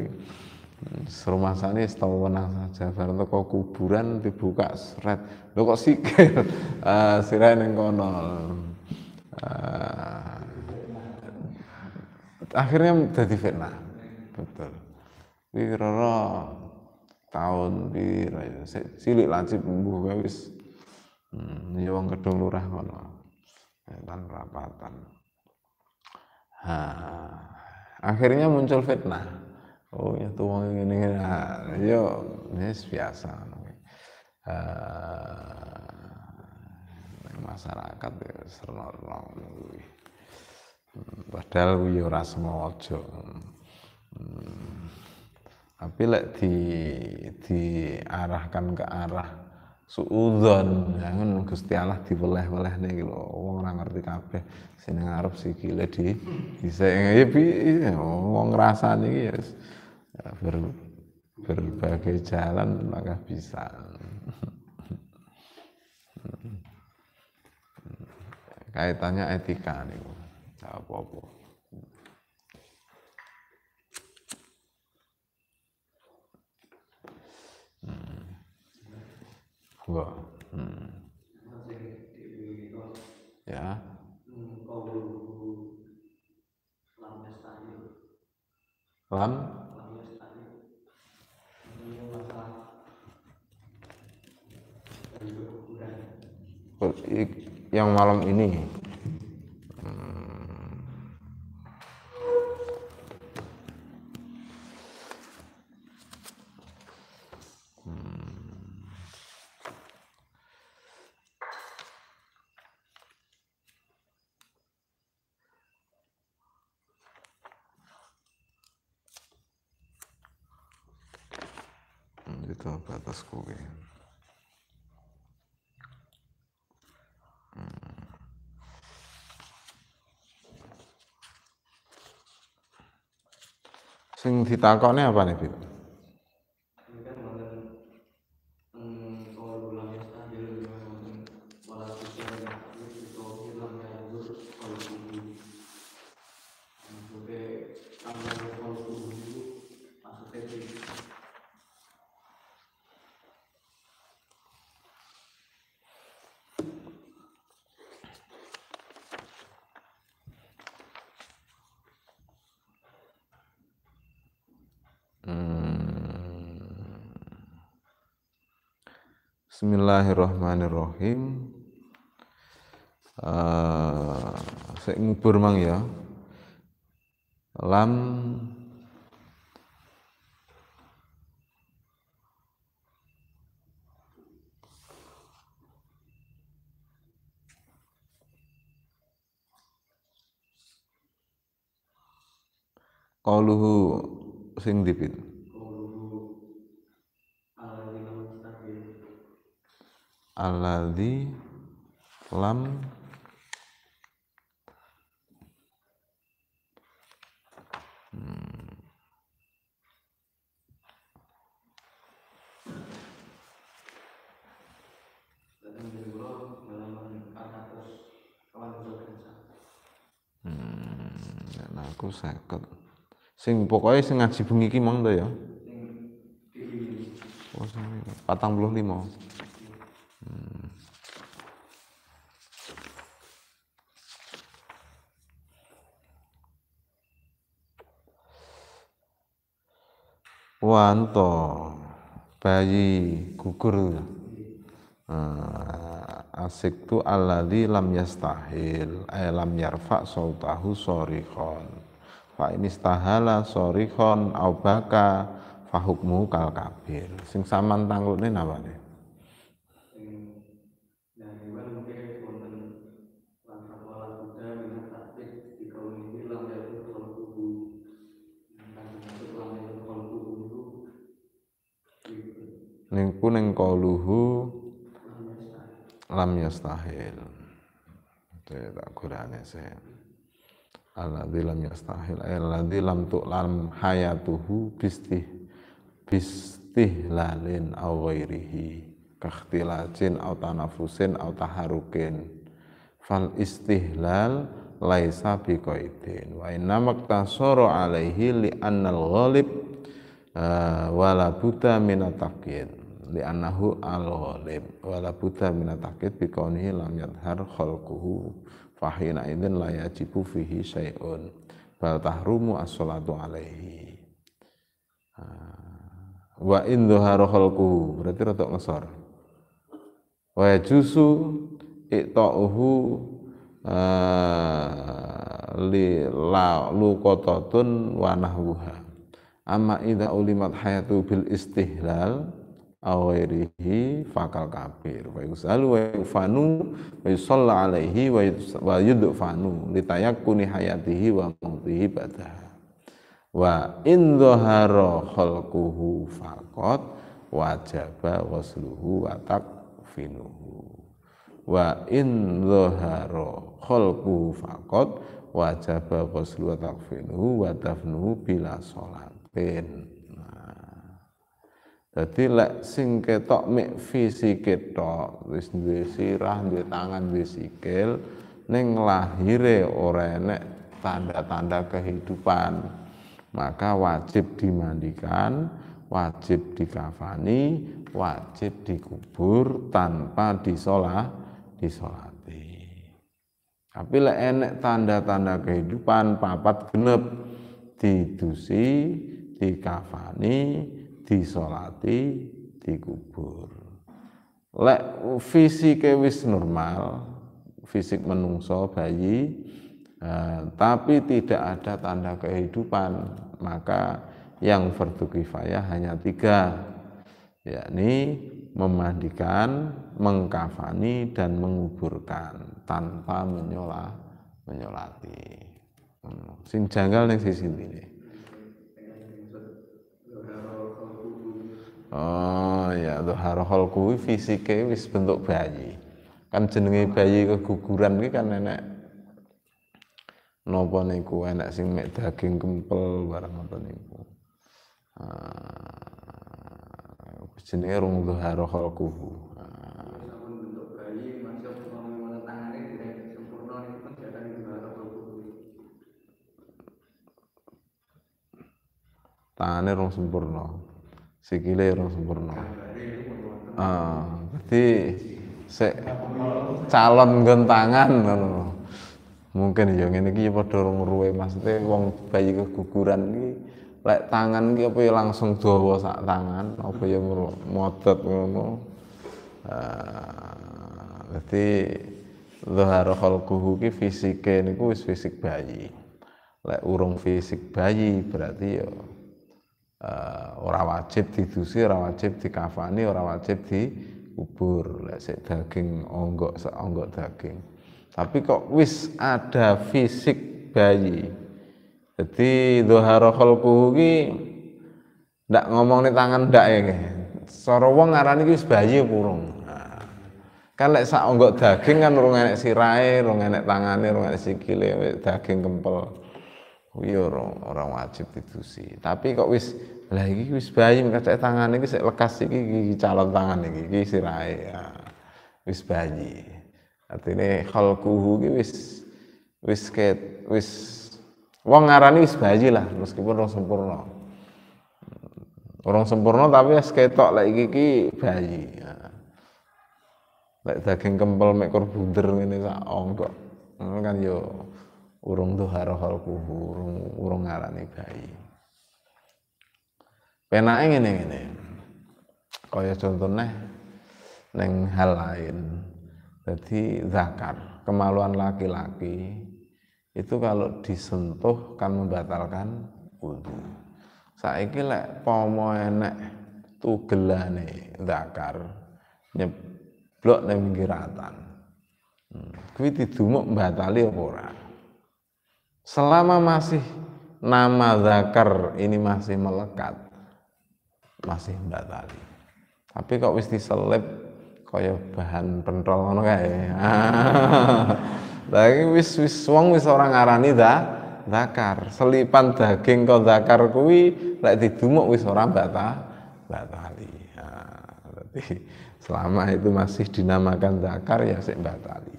Serumah sana setahu menang saja Baru toko kuburan dibuka seret Lo kok sikir uh, yang kono uh, Akhirnya jadi fitnah Betul Ini tahun piro ya cilik lancip mbuh kowe wis hmm, ya wong gedung lurah kono kan rapatan ha akhirnya muncul fitnah oh ya tuh wong ngene ngene yo ya, wis biasa uh, masyarakat ya serono hmm, padahal yo ya ora semojo hmm. hmm tapi lek di diarahkan ke arah suudon jangan ya Gusti Allah diweleh boleh nih lho wong oh, ora ngerti kabeh sini ngarep sikile di bisa ya bi iya, wong ngrasani iki ya, ya ber, berbagai jalan maka bisa kaitannya etika nih ya, apa-apa Hmm. Wah. Hmm. Ya. Lam. Oh, yang malam ini. to bladoskuły. h m Sing d i t a k o k n a apa nih, Bib? Bismillahirrahmanirrahim. Uh, saya ngubur mang ya. Lam Qaluhu sing dipin. alladhi lam hmm. nah aku sakit. Sing pokoknya sing ngaji bengi ki mang to ya. Patang puluh lima. Wanto bayi gugur ah, asik tu alladhi lam yastahil ay eh, lam yarfa sautahu sorikon fa ini stahala sorikon au baka fahukmu kal sing saman ini apa nih neng qauluhu lam yastahil. Itu ya, tak gurane saya. Alladzi lam yastahil ay eh, alladzi lam tu'lam hayatuhu bistih bistihlalin aw ghairihi kakhtilajin aw tanafusin aw taharukin fal istihlal laisa biqaidin wa inna maktasara alaihi li annal ghalib uh, wala buta minatakin anahu al-ghalib wala buta minatakid bikaunihi lam yadhar khalquhu fahina idin la yajibu fihi syai'un bal tahrumu as-salatu alaihi ah. wa in dhuharu khalquhu berarti rotok ngesor wa yajusu iqta'uhu ah, li la luqatatun wa nahwuha amma idza ulimat hayatu bil istihlal awairihi fakal kafir wa yusalu wa yufanu wa yusalla alaihi wa yudfanu litayakuni hayatihi wa mautihi badaha wa in dhahara khalquhu faqat wajaba wasluhu wa takfinuhu wa in dhahara khalquhu faqat wajaba wasluhu wa takfinuhu wa dafnuhu bila salatin jadi lek sing ketok mik fisik tok wis duwe sirah, duwe tangan, duwe sikil ning lahire ora enek tanda-tanda kehidupan. Maka wajib dimandikan, wajib dikafani, wajib dikubur tanpa disolat, disolati. Tapi lek enek tanda-tanda kehidupan papat genep didusi, dikafani, disolati dikubur lek fisik wis normal fisik menungso bayi eh, tapi tidak ada tanda kehidupan maka yang fardu kifayah hanya tiga yakni memandikan mengkafani dan menguburkan tanpa menyolat menyolati hmm. sing janggal sisi ini oh ya dhahar khalqu fisike wis bentuk bayi kan jenenge bayi keguguran kuwi kan nenek nopo niku enak sing mek daging kempel barang ngoten niku ah jenenge rung dhahar khalqu tangane rong sempurna sikile ora sempurna. Ah, dadi se calon gentangan tangan ngono. Mungkin ya ngene iki padha mas maksude wong bayi keguguran iki lek tangan iki apa ya langsung dawa sak tangan apa ya modot ngono. Ah, dadi zahara khalquhu ki fisike niku wis fisik bayi. Lek urung fisik bayi berarti ya uh, ora wajib didusi, ora wajib dikafani, ora wajib dikubur. Lek daging onggok seonggok onggok daging. Tapi kok wis ada fisik bayi. Jadi dhuhara khalquhu ki ndak ngomong nih tangan ndak ya. Cara wong ngarani wis bayi ya kurung. Nah, kan lek sak onggok daging kan rung enek sirahe, rung enek tangane, rung enek sikile, daging kempel kuwi oh iya, orang wajib ditusi. Tapi kok wis lah wis bayi kacake tangane iki sik lekas iki gigi calon tangan iki iki sirai Ya. Wis bayi. Artinya khalquhu iki wis wis ket wis wong ngarani wis bayi lah meskipun orang sempurna. Orang sempurna tapi ya ketok lek iki ki bayi. Ya. Lek daging kempel mek kur bunder ngene sak ong kok. Kan yo urung dhuhara khalquhu urung urung ngarani bayi Penak ngene-ngene kaya contohnya neng hal lain jadi zakar kemaluan laki-laki itu kalau disentuh kan membatalkan wudhu saiki lek pomo enek tugelane zakar nyeblok nang pinggiratan hmm. kuwi didumuk mbatali apa ora Selama masih nama zakar ini masih melekat, masih batali. Tapi kok wis diselip kaya bahan pentol ngono kae. (laughs) Lagi wis wis wong wis orang arani dah zakar. Selipan daging kok zakar kuwi lek didumuk wis ora bata batali. Nah, selama itu masih dinamakan zakar ya sik batali.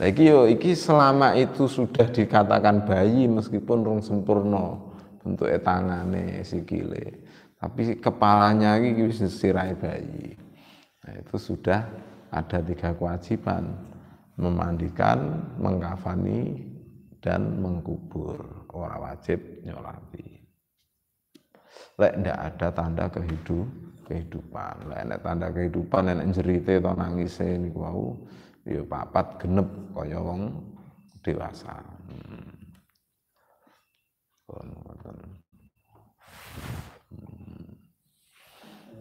Nah iki yo iki selama itu sudah dikatakan bayi meskipun rung sempurna bentuk tangane sikile. Tapi kepalanya iki wis sirai bayi. Nah itu sudah ada tiga kewajiban memandikan, mengkafani, dan mengkubur ora wajib nyolati lek ndak ada tanda kehidupan, kehidupan lek ndak tanda kehidupan enek jerite atau nangise niku wau ya papat genep kaya wong dewasa. Hmm.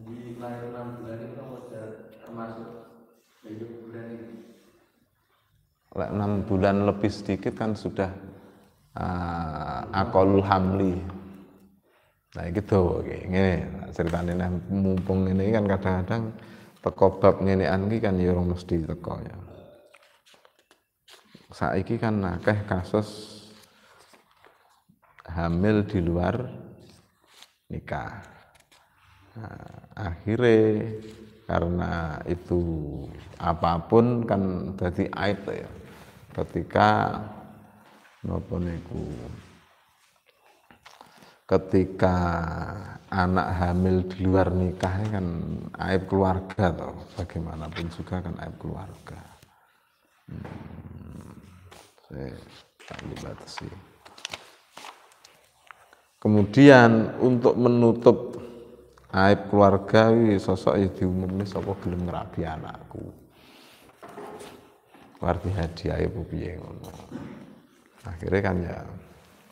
Jadi lahir enam bulan itu termasuk hidup bulan ini. Enam bulan lebih sedikit kan sudah uh, akolul hamli. Nah gitu, oke. Ini ceritanya mumpung ini kan kadang-kadang teko bab ngenean kan ya mesti teko ya saiki kan nakeh kasus hamil di luar nikah. Nah, akhirnya karena itu apapun kan jadi aib ya. Ketika noponiku ketika anak hamil di luar nikah kan aib keluarga toh bagaimanapun juga kan aib keluarga. Hmm saya tak dibatasi kemudian untuk menutup aib keluarga sosok yang umumnya sopo gelem ngerapi anakku ngerti hadiah ibu ya, piye ngono akhirnya kan ya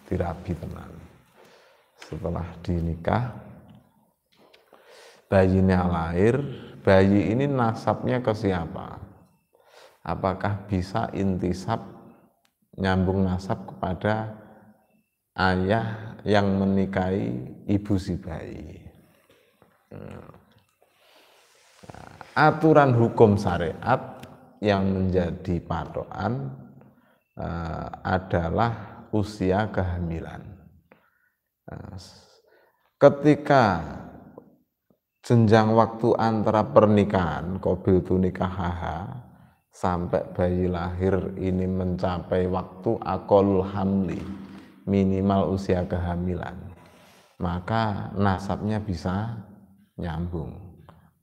dirapi tenan setelah dinikah bayinya lahir bayi ini nasabnya ke siapa apakah bisa intisab nyambung nasab kepada ayah yang menikahi ibu si bayi. Nah, aturan hukum syariat yang menjadi patokan eh, adalah usia kehamilan. Nah, ketika jenjang waktu antara pernikahan, kobil tunikah sampai bayi lahir ini mencapai waktu akol hamli minimal usia kehamilan maka nasabnya bisa nyambung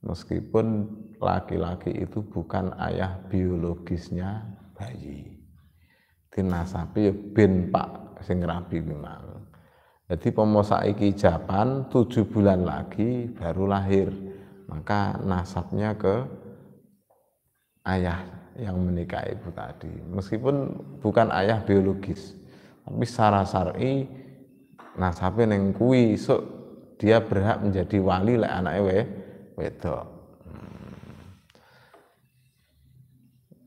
meskipun laki-laki itu bukan ayah biologisnya bayi dinasapi bin pak sing rabi memang jadi pemosa iki japan tujuh bulan lagi baru lahir maka nasabnya ke ayah yang menikah ibu tadi. Meskipun bukan ayah biologis, tapi secara syar'i nasabe neng kui so dia berhak menjadi wali lek anak we wedok. Hmm.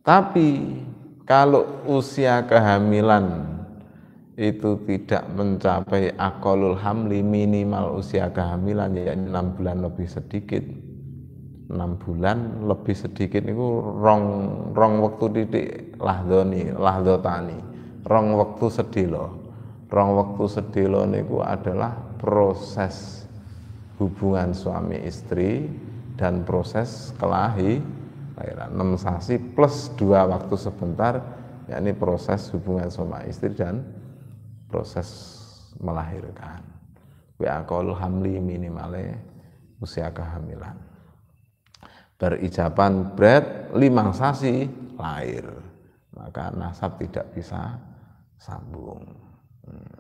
Tapi kalau usia kehamilan itu tidak mencapai akolul hamli minimal usia kehamilan yaitu 6 bulan lebih sedikit enam bulan lebih sedikit itu rong rong waktu titik lahdoni lahdotani rong sedih sedilo rong sedih sedilo niku adalah proses hubungan suami istri dan proses kelahi lahiran 6 sasi plus dua waktu sebentar yakni proses hubungan suami istri dan proses melahirkan wa hamli minimale usia kehamilan berijapan bread limang sasi lahir maka nasab tidak bisa sambung hmm.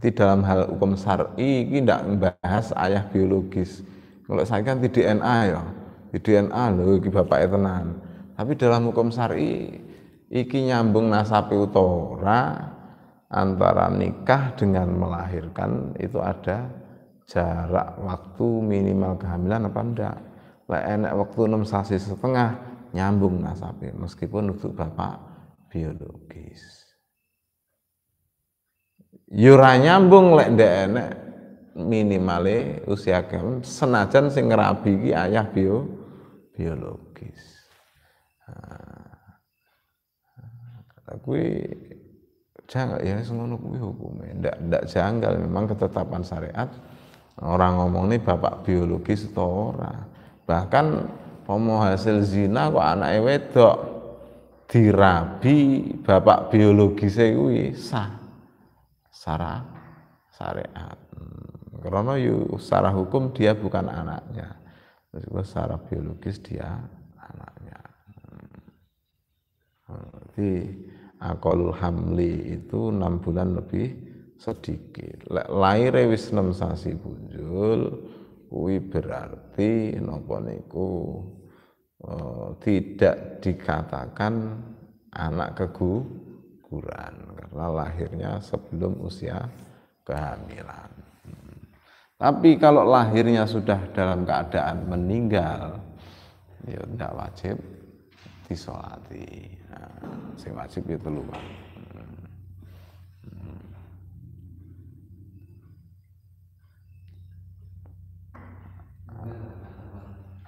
Jadi dalam hal hukum syar'i ini tidak membahas ayah biologis kalau saya kan di DNA ya di DNA loh iki bapak tenan tapi dalam hukum syar'i iki nyambung nasab utara antara nikah dengan melahirkan itu ada jarak waktu minimal kehamilan apa enggak lek enek wektu 6 sasi setengah nyambung nasabe meskipun untuk bapak biologis yura ya nyambung lek ndek enek minimale usia kem senajan sing ngerabi ki ayah bio biologis kata nah, kuwi janggal ya ngono kuwi hukume ndak ndak janggal memang ketetapan syariat orang ngomong ini bapak biologis atau orang bahkan pomo hasil zina kok anak wedok dirabi bapak biologi sewi sah sarah syariat karena yu secara hukum dia bukan anaknya meskipun secara biologis dia anaknya di akolul hamli itu enam bulan lebih sedikit lahir wis enam sasi punjul kuwi berarti napa niku eh, tidak dikatakan anak keguguran karena lahirnya sebelum usia kehamilan. Hmm. Tapi kalau lahirnya sudah dalam keadaan meninggal, ya tidak wajib disolati. Nah, si wajib itu ya lupa.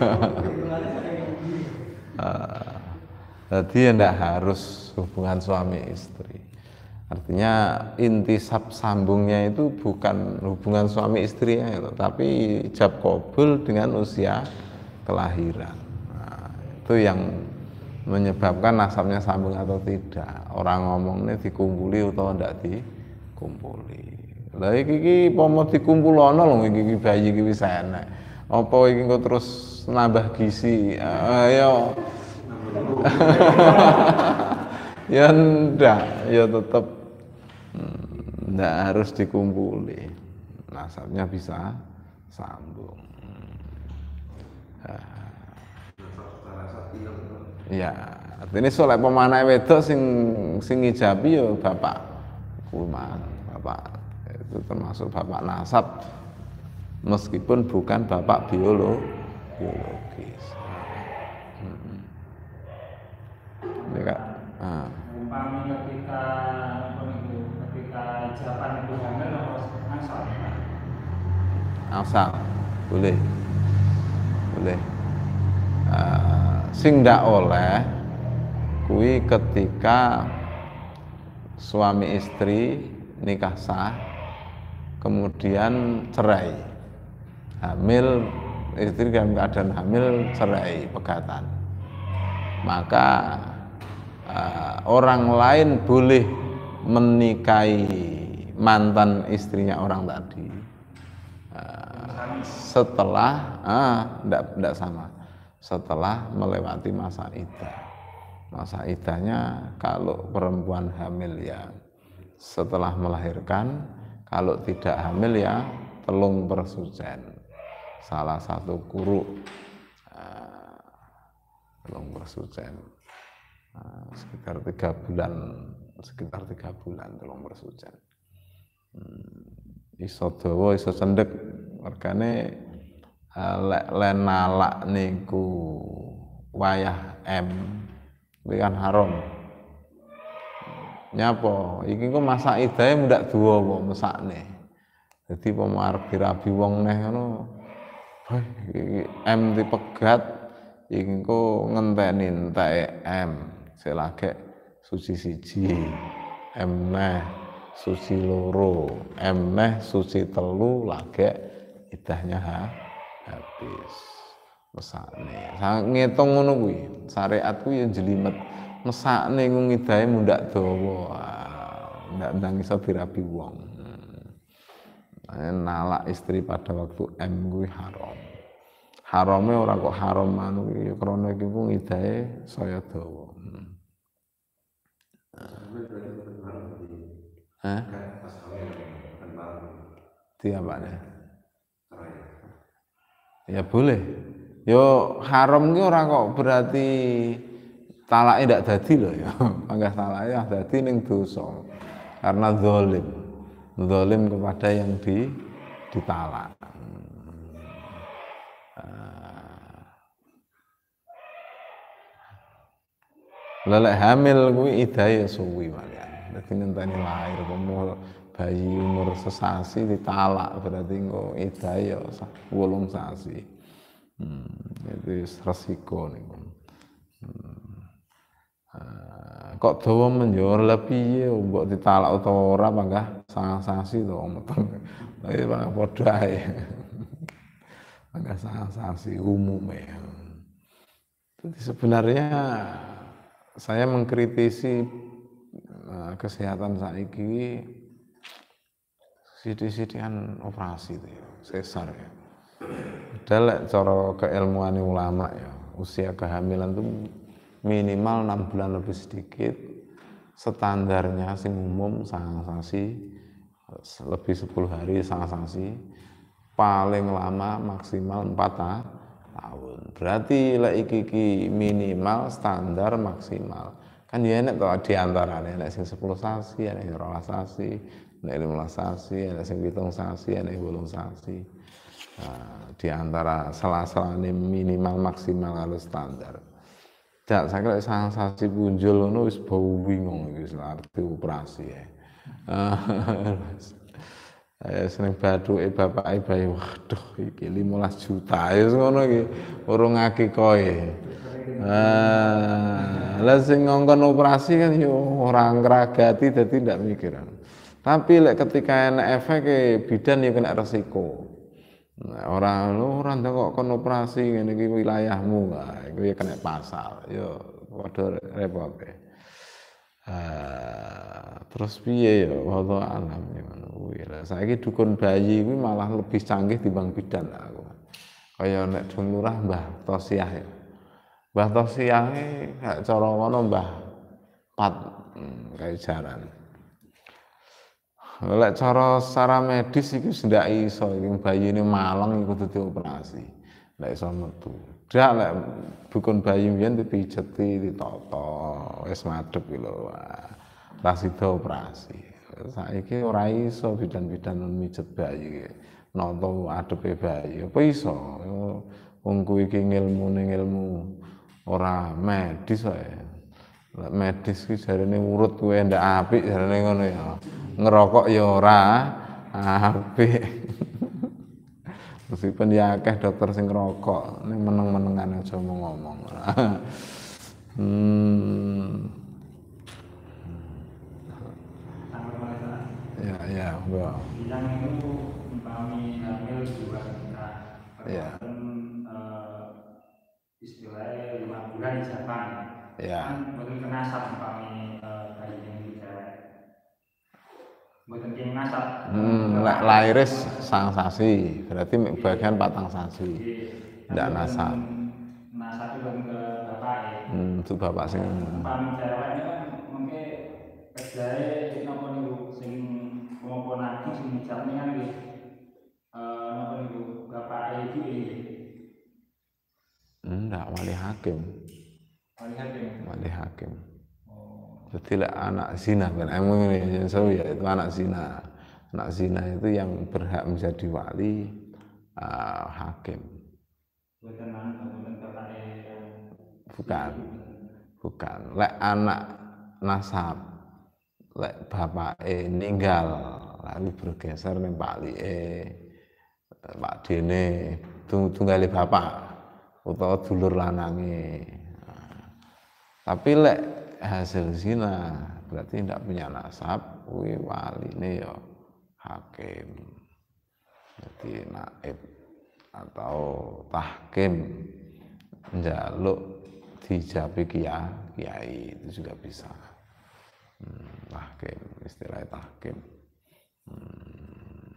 Eh, jadi tidak ya harus hubungan suami istri. Artinya inti sab sambungnya itu bukan hubungan suami istrinya, itu, tapi jab kobul dengan usia kelahiran. Nah, itu yang menyebabkan nasabnya sambung atau tidak. Orang ngomongnya dikumpuli atau tidak dikumpuli. Lagi kiki pomo dikumpul ono loh, kiki bayi kiki sana apa ingin kau terus nambah gizi eh, ayo ya. (laughs) ya ndak ya tetap hmm, ndak harus dikumpuli nasabnya bisa sambung hmm. ya ini soal pemana itu sing sing yo ya bapak kuman bapak itu termasuk bapak nasab meskipun bukan bapak biolo, biologis. Hmm. Ya, Kak. Ah. ketika ketika jawaban itu hamil asal. Asal. Boleh. Boleh. Uh, sing ndak oleh kui ketika suami istri nikah sah kemudian cerai hamil istri dalam keadaan hamil cerai pegatan maka eh, orang lain boleh menikahi mantan istrinya orang tadi eh, setelah ah eh, tidak sama setelah melewati masa idah masa idahnya kalau perempuan hamil ya setelah melahirkan kalau tidak hamil ya telung bersujan salah satu guru belum eh, bersucen eh, sekitar tiga bulan sekitar tiga bulan belum bersucen hmm, iso dawa iso cendek mergane eh, lek lenalak niku wayah M itu kan haram nyapa iki kok masak idae mundak duwa apa mesakne dadi pemarbi rabi wong neh ngono M dipegat ingko ngenteni entek M selage suci siji M neh suci loro M neh suci telu lage idahnya ha habis mesakne ngitung ngono kuwi syariatku yang jelimet mesakne ngung idahe mundak dawa ndak ndang iso wong Eh, Nala istri pada waktu M gue haram. haramnya ora kok haram manu ya krana iki saya tahu hmm. Hah? Tiap Ya boleh. Yo haram gue ora kok berarti talak tidak jadi loh ya. (laughs) Panggah ya jadi ah, neng dosa. Karena zolim zalim kepada yang di ditala. Ah. Lelek hamil kuwi idaya suwi malian. Dadi ngenteni lahir umur bayi umur sesasi ditalak berarti engko idaya wolong sasi. Hmm, jadi resiko nih. Ah, kok dawa menjor lebih ya mbok ditalak utawa ora panggah sangasasi to meteng tapi iya, bangga padha bangga sangat sangasasi umum ya Jadi sebenarnya saya mengkritisi eh, kesehatan saiki sidik-sidik operasi itu ya, sesar ya. Padahal cara keilmuan ulama ya, usia kehamilan tuh minimal enam bulan lebih sedikit standarnya sing umum sangat sanksi lebih 10 hari sangat sanksi paling lama maksimal 4 tahun berarti lek iki minimal standar maksimal kan ya enak tuh di antara enak sing sepuluh sasi enak sing 12 sasi enak lima sasi enak sing pitung sasi enak bolong sasi nah, di antara salah ini minimal maksimal harus standar Dak saklek sensasi punjul ngono wis bau bingung iki wis arti operasi (laughs) ya. Eh seneng bathuke bapake bayi waduh iki 15 juta ya ngono iki urung akikoe. Ah, lah sing ngongkon operasi kan yo orang ngragati dadi ndak mikiran. Tapi lek ketika enak efek e, bidan yo kena resiko. Nah, orang lu ora kok kon operasi ngene iki wilayahmu. Nah, iku ya kena pasal. Yo padha repot. Uh, terus piye ya wallahu alam ya kuwi lah saiki dukun bayi kuwi malah lebih canggih timbang bidan aku. Kaya nek dukun bah, Mbah Tosiah ya. Mbah Tosiah gak cara ngono Mbah Pat hmm, kayak jaran. Lek cara secara medis itu ndak iso bayi ini malang ikut kudu dioperasi. Lek iso metu. Dak lek dukun bayi mbiyen dipijeti, ditata, wis madhep iki lho. Lah sida operasi. Saiki ora iso bidan-bidan mijet bayi. Nata adepe bayi. Apa iso? Wong kuwi iki ngilmune ngilmu ora medis wae. Lek medis kuwi jarane urut kuwe ndak apik jarane ngono ya. Ngerokok ya ora apik. (laughs) Meskipun ya akeh dokter sing ngerokok, ning meneng-menengan aja mau ngomong. (laughs) hmm. Ya, ya, well. Bilang Ya. Istilahnya lima bulan di Jepang ya. Bukan kena kami kayu eh, yang bicara. Bukan kena nasab Hmm, lairis sang iya. sasi, berarti iya. bagian patang sasi, tidak nasab. Nasab itu ke bapak ya. Hmm, itu bapak sing. Pam kan ini kan mungkin kerjanya eh, di nopo nih sing mau ponati sing bicaranya kan gitu. Nopo nih bapak itu ini. Enggak, hmm, wali hakim wali hakim wali hakim anak zina kan ini yang ya itu anak zina anak zina itu yang berhak menjadi wali uh, hakim bukan bukan lek anak nasab lek bapak e ninggal lalu bergeser nih pak li e pak dene tunggali bapak utawa dulur lanange tapi lek hasil zina berarti tidak punya nasab, kuwi waline ya hakim. Jadi naib atau tahkim njaluk dijabi kia kiai itu juga bisa. Hmm, tahkim, istilah tahkim. Hmm.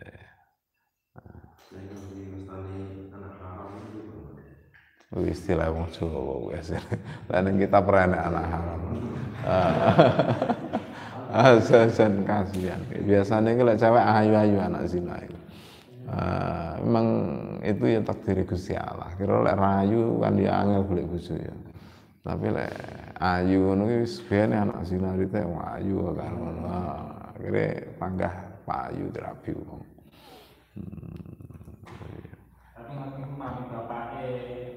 Eh. Nah, Saya Kuwi istilah wong Jawa kuwi ya Lah ning kita peranak anak haram. Asasan ah. ah, kasihan. Biasanya kalau cewek ayu-ayu anak zina itu. Uh, ah, memang itu ya takdir Gusti Allah. Kira lek rayu kan dia ya angel golek bojo ya. Tapi lek ayu ngono ki wis anak zina rite wong ayu kan ngono. Kira panggah payu terapi wong. Hmm memahami bapak e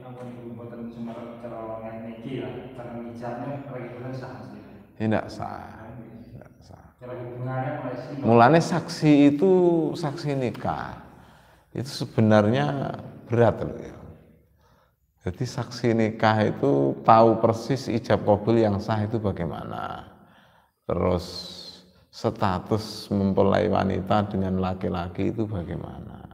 namun ibu boten sumerep cerolongan niki lah bareng ijazahnya reguler sah sih tidak sah tidak sah mulane saksi itu saksi nikah itu sebenarnya berat loh ya jadi saksi nikah itu tahu persis ijab kabul yang sah itu bagaimana terus status mempelai wanita dengan laki-laki itu bagaimana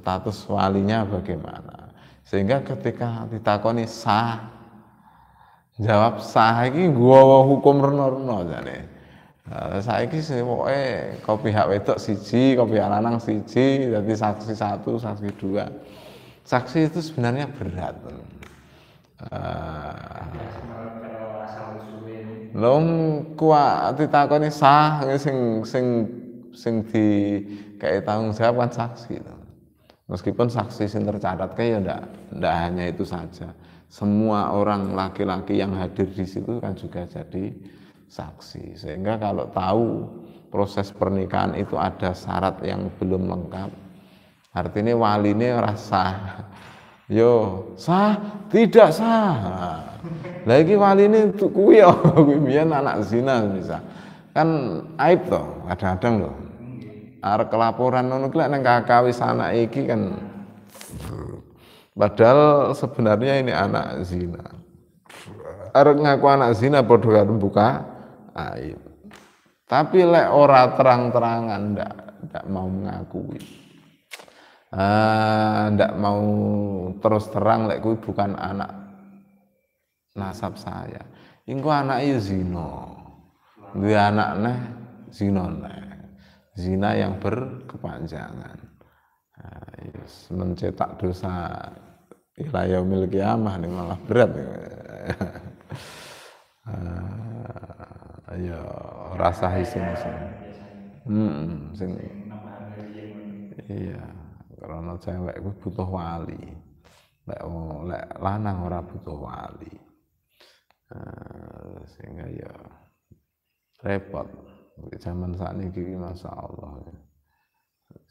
status walinya bagaimana sehingga ketika ditakoni sah jawab sah ini gua hukum reno-reno jane nah, saya ini sih pokoknya kau pihak wedok siji, kau pihak lanang siji, jadi saksi satu, saksi dua. Saksi itu sebenarnya berat. Eh, Lom kuat ditakoni sah sing sing sing di kayak tanggung jawab kan saksi. Loh. Meskipun saksi yang tercatat kan ya enggak, enggak hanya itu saja. Semua orang laki-laki yang hadir di situ kan juga jadi saksi. Sehingga kalau tahu proses pernikahan itu ada syarat yang belum lengkap, artinya wali ini rasa (laughs) yo sah tidak sah nah, lagi wali ini tuh kuwi (laughs) anak zina bisa kan aib toh kadang-kadang loh arek laporan ngono ki nang kakak wis anak iki kan padahal sebenarnya ini anak zina arek ngaku anak zina padha karo buka aib tapi lek ora terang-terangan ndak ndak mau ngakui ah ndak mau terus terang lek kuwi bukan anak nasab saya engko anak zina duwe anak neh zina neh zina yang berkepanjangan nah, ya, mencetak dosa ilayah milik kiamah ini malah berat ya rasa hisin hisin hmm, hmm sing iya karena cewek butuh wali lek lek lanang ora butuh wali ah, sehingga ya repot zaman saat ini gini masa Allah ya.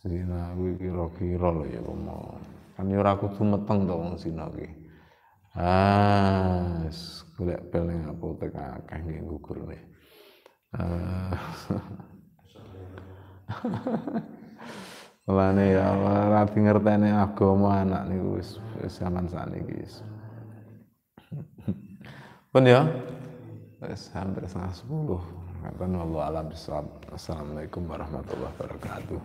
zina gue kiro kiro lho ya mau kami ya ora kudu meteng tau wong zina ki ah golek pel ning apotek akeh nggih nih eh. (laughs) Mulane ya ora ngerteni agama anak niku wis zaman saniki. Pun ya wis hampir setengah 10 wallahu alam Assalamualaikum warahmatullahi wabarakatuh.